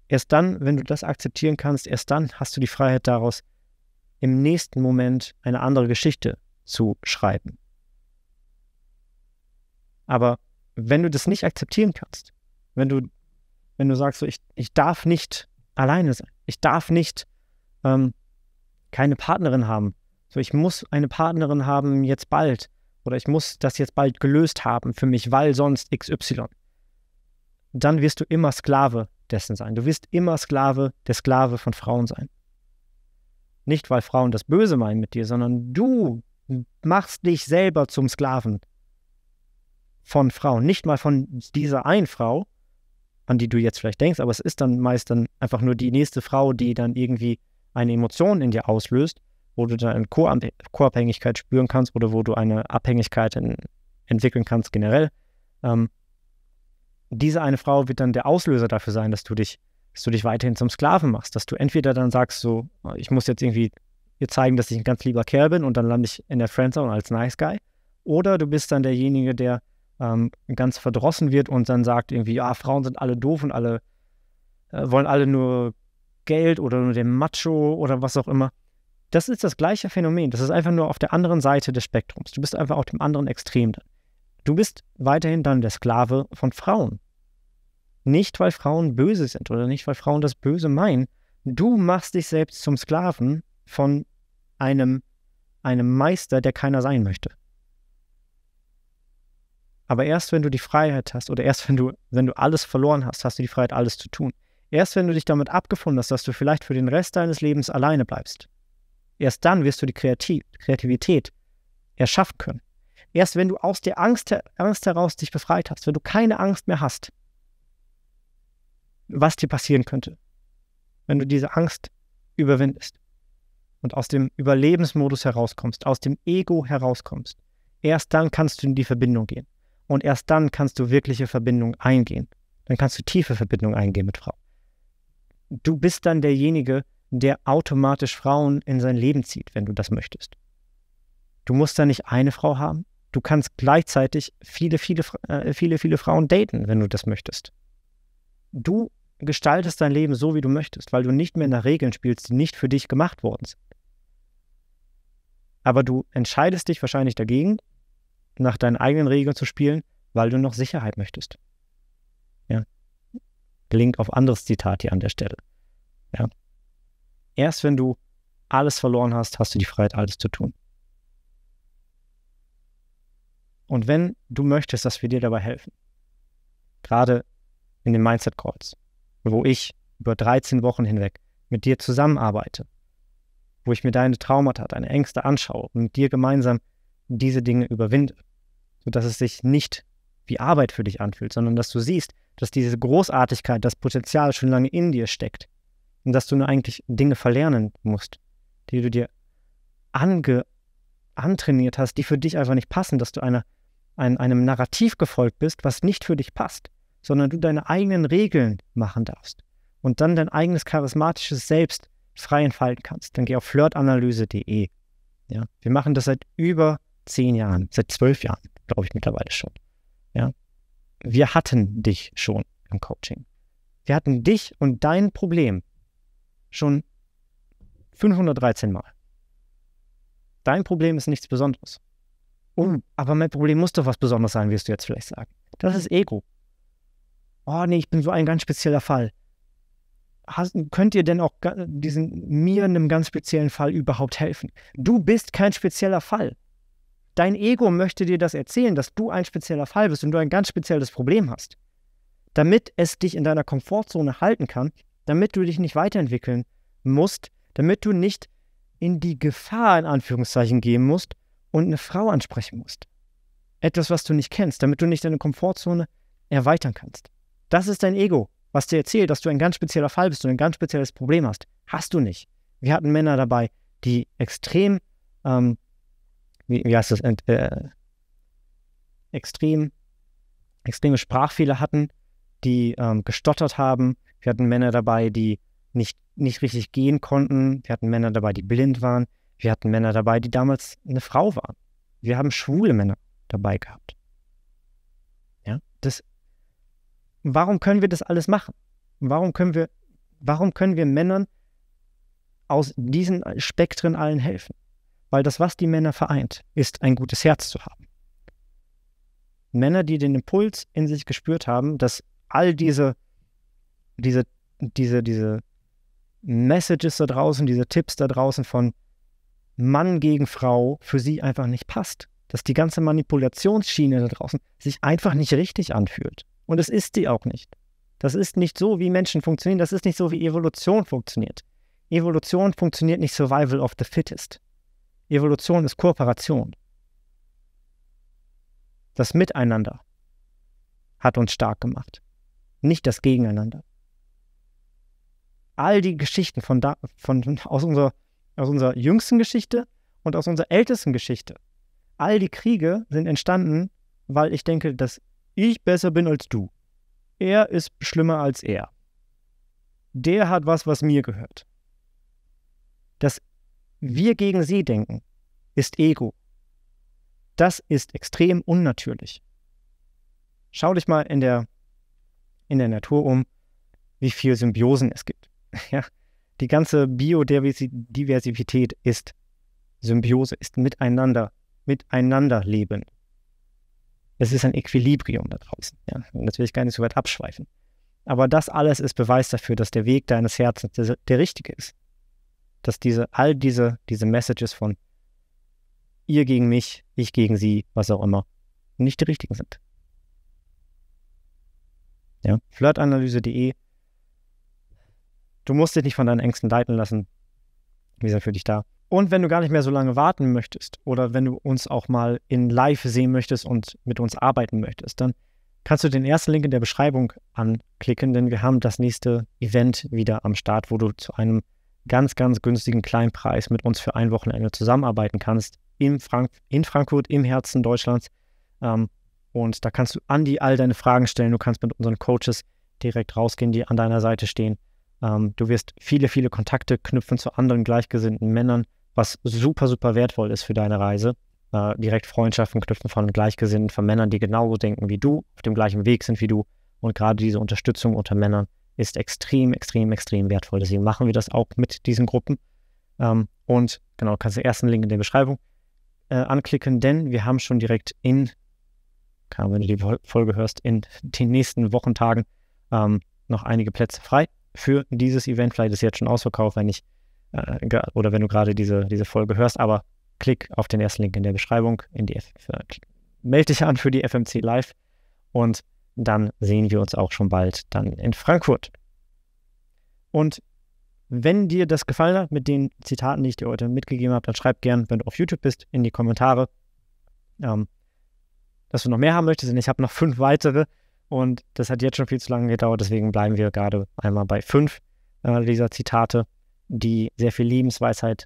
Erst dann, wenn du das akzeptieren kannst, erst dann hast du die Freiheit daraus, im nächsten Moment eine andere Geschichte zu schreiben. Aber wenn du das nicht akzeptieren kannst, wenn du, wenn du sagst, so, ich, ich darf nicht alleine sein, ich darf nicht ähm, keine Partnerin haben, so, ich muss eine Partnerin haben jetzt bald oder ich muss das jetzt bald gelöst haben für mich, weil sonst XY. Dann wirst du immer Sklave dessen sein. Du wirst immer Sklave der Sklave von Frauen sein. Nicht, weil Frauen das Böse meinen mit dir, sondern du machst dich selber zum Sklaven von Frauen. Nicht mal von dieser einen Frau, an die du jetzt vielleicht denkst, aber es ist dann meist dann einfach nur die nächste Frau, die dann irgendwie eine Emotion in dir auslöst, wo du dann eine Co-Abhängigkeit spüren kannst oder wo du eine Abhängigkeit in, entwickeln kannst generell. Ähm, diese eine Frau wird dann der Auslöser dafür sein, dass du dich, dass du dich weiterhin zum Sklaven machst, dass du entweder dann sagst, so, ich muss jetzt irgendwie ihr zeigen, dass ich ein ganz lieber Kerl bin und dann lande ich in der Friendzone als Nice Guy, oder du bist dann derjenige, der ähm, ganz verdrossen wird und dann sagt irgendwie, ja, Frauen sind alle doof und alle äh, wollen alle nur Geld oder nur den Macho oder was auch immer. Das ist das gleiche Phänomen. Das ist einfach nur auf der anderen Seite des Spektrums. Du bist einfach auf dem anderen Extrem. Du bist weiterhin dann der Sklave von Frauen. Nicht, weil Frauen böse sind oder nicht, weil Frauen das Böse meinen. Du machst dich selbst zum Sklaven von einem, einem Meister, der keiner sein möchte. Aber erst wenn du die Freiheit hast oder erst wenn du, wenn du alles verloren hast, hast du die Freiheit, alles zu tun. Erst wenn du dich damit abgefunden hast, dass du vielleicht für den Rest deines Lebens alleine bleibst, Erst dann wirst du die Kreativität erschaffen können. Erst wenn du aus der Angst, Angst heraus dich befreit hast, wenn du keine Angst mehr hast, was dir passieren könnte, wenn du diese Angst überwindest und aus dem Überlebensmodus herauskommst, aus dem Ego herauskommst, erst dann kannst du in die Verbindung gehen. Und erst dann kannst du wirkliche Verbindung eingehen. Dann kannst du tiefe Verbindung eingehen mit Frau. Du bist dann derjenige, der automatisch Frauen in sein Leben zieht, wenn du das möchtest. Du musst da nicht eine Frau haben. Du kannst gleichzeitig viele, viele, äh, viele, viele Frauen daten, wenn du das möchtest. Du gestaltest dein Leben so, wie du möchtest, weil du nicht mehr nach Regeln spielst, die nicht für dich gemacht worden sind. Aber du entscheidest dich wahrscheinlich dagegen, nach deinen eigenen Regeln zu spielen, weil du noch Sicherheit möchtest. Ja. Klingt auf anderes Zitat hier an der Stelle. Ja. Erst wenn du alles verloren hast, hast du die Freiheit, alles zu tun. Und wenn du möchtest, dass wir dir dabei helfen, gerade in den Mindset Calls, wo ich über 13 Wochen hinweg mit dir zusammenarbeite, wo ich mir deine Traumata, deine Ängste anschaue und mit dir gemeinsam diese Dinge überwinde, sodass es sich nicht wie Arbeit für dich anfühlt, sondern dass du siehst, dass diese Großartigkeit, das Potenzial schon lange in dir steckt und dass du nur eigentlich Dinge verlernen musst, die du dir ange, antrainiert hast, die für dich einfach nicht passen, dass du einer, ein, einem Narrativ gefolgt bist, was nicht für dich passt, sondern du deine eigenen Regeln machen darfst und dann dein eigenes charismatisches Selbst frei entfalten kannst. Dann geh auf flirtanalyse.de. Ja, wir machen das seit über zehn Jahren, seit zwölf Jahren, glaube ich mittlerweile schon. Ja, wir hatten dich schon im Coaching. Wir hatten dich und dein Problem Schon 513 Mal. Dein Problem ist nichts Besonderes. Oh, aber mein Problem muss doch was Besonderes sein, wirst du jetzt vielleicht sagen. Das ist Ego. Oh nee, ich bin so ein ganz spezieller Fall. Hast, könnt ihr denn auch diesen mir in einem ganz speziellen Fall überhaupt helfen? Du bist kein spezieller Fall. Dein Ego möchte dir das erzählen, dass du ein spezieller Fall bist und du ein ganz spezielles Problem hast. Damit es dich in deiner Komfortzone halten kann, damit du dich nicht weiterentwickeln musst, damit du nicht in die Gefahr in Anführungszeichen gehen musst und eine Frau ansprechen musst. Etwas, was du nicht kennst, damit du nicht deine Komfortzone erweitern kannst. Das ist dein Ego, was dir erzählt, dass du ein ganz spezieller Fall bist und ein ganz spezielles Problem hast. Hast du nicht. Wir hatten Männer dabei, die extrem, ähm, wie, wie, heißt das, äh, extrem, extreme Sprachfehler hatten, die ähm, gestottert haben. Wir hatten Männer dabei, die nicht, nicht richtig gehen konnten. Wir hatten Männer dabei, die blind waren. Wir hatten Männer dabei, die damals eine Frau waren. Wir haben schwule Männer dabei gehabt. Ja, das. Warum können wir das alles machen? Warum können wir, warum können wir Männern aus diesen Spektren allen helfen? Weil das, was die Männer vereint, ist ein gutes Herz zu haben. Männer, die den Impuls in sich gespürt haben, dass all diese, diese, diese, diese Messages da draußen, diese Tipps da draußen von Mann gegen Frau für sie einfach nicht passt. Dass die ganze Manipulationsschiene da draußen sich einfach nicht richtig anfühlt. Und es ist sie auch nicht. Das ist nicht so, wie Menschen funktionieren. Das ist nicht so, wie Evolution funktioniert. Evolution funktioniert nicht Survival of the Fittest. Evolution ist Kooperation. Das Miteinander hat uns stark gemacht nicht das Gegeneinander. All die Geschichten von da, von, aus, unserer, aus unserer jüngsten Geschichte und aus unserer ältesten Geschichte, all die Kriege sind entstanden, weil ich denke, dass ich besser bin als du. Er ist schlimmer als er. Der hat was, was mir gehört. Dass wir gegen sie denken, ist Ego. Das ist extrem unnatürlich. Schau dich mal in der in der Natur um, wie viele Symbiosen es gibt. Ja? Die ganze Biodiversität ist Symbiose, ist miteinander, miteinander leben. Es ist ein Equilibrium da draußen. Ja? Und das will ich gar nicht so weit abschweifen. Aber das alles ist Beweis dafür, dass der Weg deines Herzens der, der richtige ist. Dass diese, all diese, diese Messages von ihr gegen mich, ich gegen sie, was auch immer, nicht die richtigen sind. Ja. Flirtanalyse.de. Du musst dich nicht von deinen Ängsten leiten lassen. Wir sind für dich da. Und wenn du gar nicht mehr so lange warten möchtest oder wenn du uns auch mal in Live sehen möchtest und mit uns arbeiten möchtest, dann kannst du den ersten Link in der Beschreibung anklicken, denn wir haben das nächste Event wieder am Start, wo du zu einem ganz, ganz günstigen kleinen Preis mit uns für ein Wochenende zusammenarbeiten kannst in, Frank in Frankfurt, im Herzen Deutschlands. Ähm, und da kannst du Andi all deine Fragen stellen. Du kannst mit unseren Coaches direkt rausgehen, die an deiner Seite stehen. Ähm, du wirst viele, viele Kontakte knüpfen zu anderen gleichgesinnten Männern, was super, super wertvoll ist für deine Reise. Äh, direkt Freundschaften knüpfen von Gleichgesinnten, von Männern, die genauso denken wie du, auf dem gleichen Weg sind wie du. Und gerade diese Unterstützung unter Männern ist extrem, extrem, extrem wertvoll. Deswegen machen wir das auch mit diesen Gruppen. Ähm, und genau, kannst den ersten Link in der Beschreibung äh, anklicken, denn wir haben schon direkt in kann, wenn du die Folge hörst, in den nächsten Wochentagen ähm, noch einige Plätze frei für dieses Event. Vielleicht ist es jetzt schon ausverkauft, wenn ich äh, oder wenn du gerade diese, diese Folge hörst, aber klick auf den ersten Link in der Beschreibung, in die F äh, melde dich an für die FMC Live und dann sehen wir uns auch schon bald dann in Frankfurt. Und wenn dir das gefallen hat mit den Zitaten, die ich dir heute mitgegeben habe, dann schreib gern, wenn du auf YouTube bist, in die Kommentare. Ähm, dass du noch mehr haben möchtest und ich habe noch fünf weitere und das hat jetzt schon viel zu lange gedauert, deswegen bleiben wir gerade einmal bei fünf äh, dieser Zitate, die sehr viel Lebensweisheit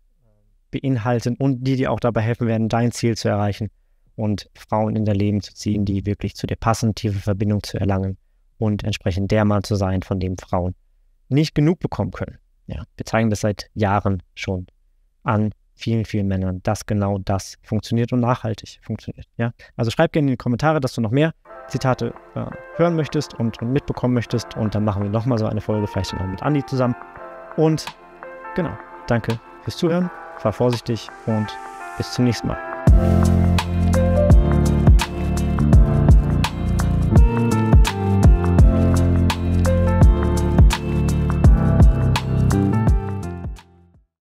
äh, beinhalten und die dir auch dabei helfen werden, dein Ziel zu erreichen und Frauen in dein Leben zu ziehen, die wirklich zu dir passen, tiefe Verbindung zu erlangen und entsprechend der Mann zu sein, von dem Frauen nicht genug bekommen können. Ja, wir zeigen das seit Jahren schon an vielen, vielen Männern, dass genau das funktioniert und nachhaltig funktioniert. Ja? Also schreib gerne in die Kommentare, dass du noch mehr Zitate äh, hören möchtest und, und, mitbekommen möchtest. Und dann machen wir nochmal so eine Folge, vielleicht noch mit Andi zusammen. Und genau, danke fürs Zuhören, fahr vorsichtig und bis zum nächsten Mal.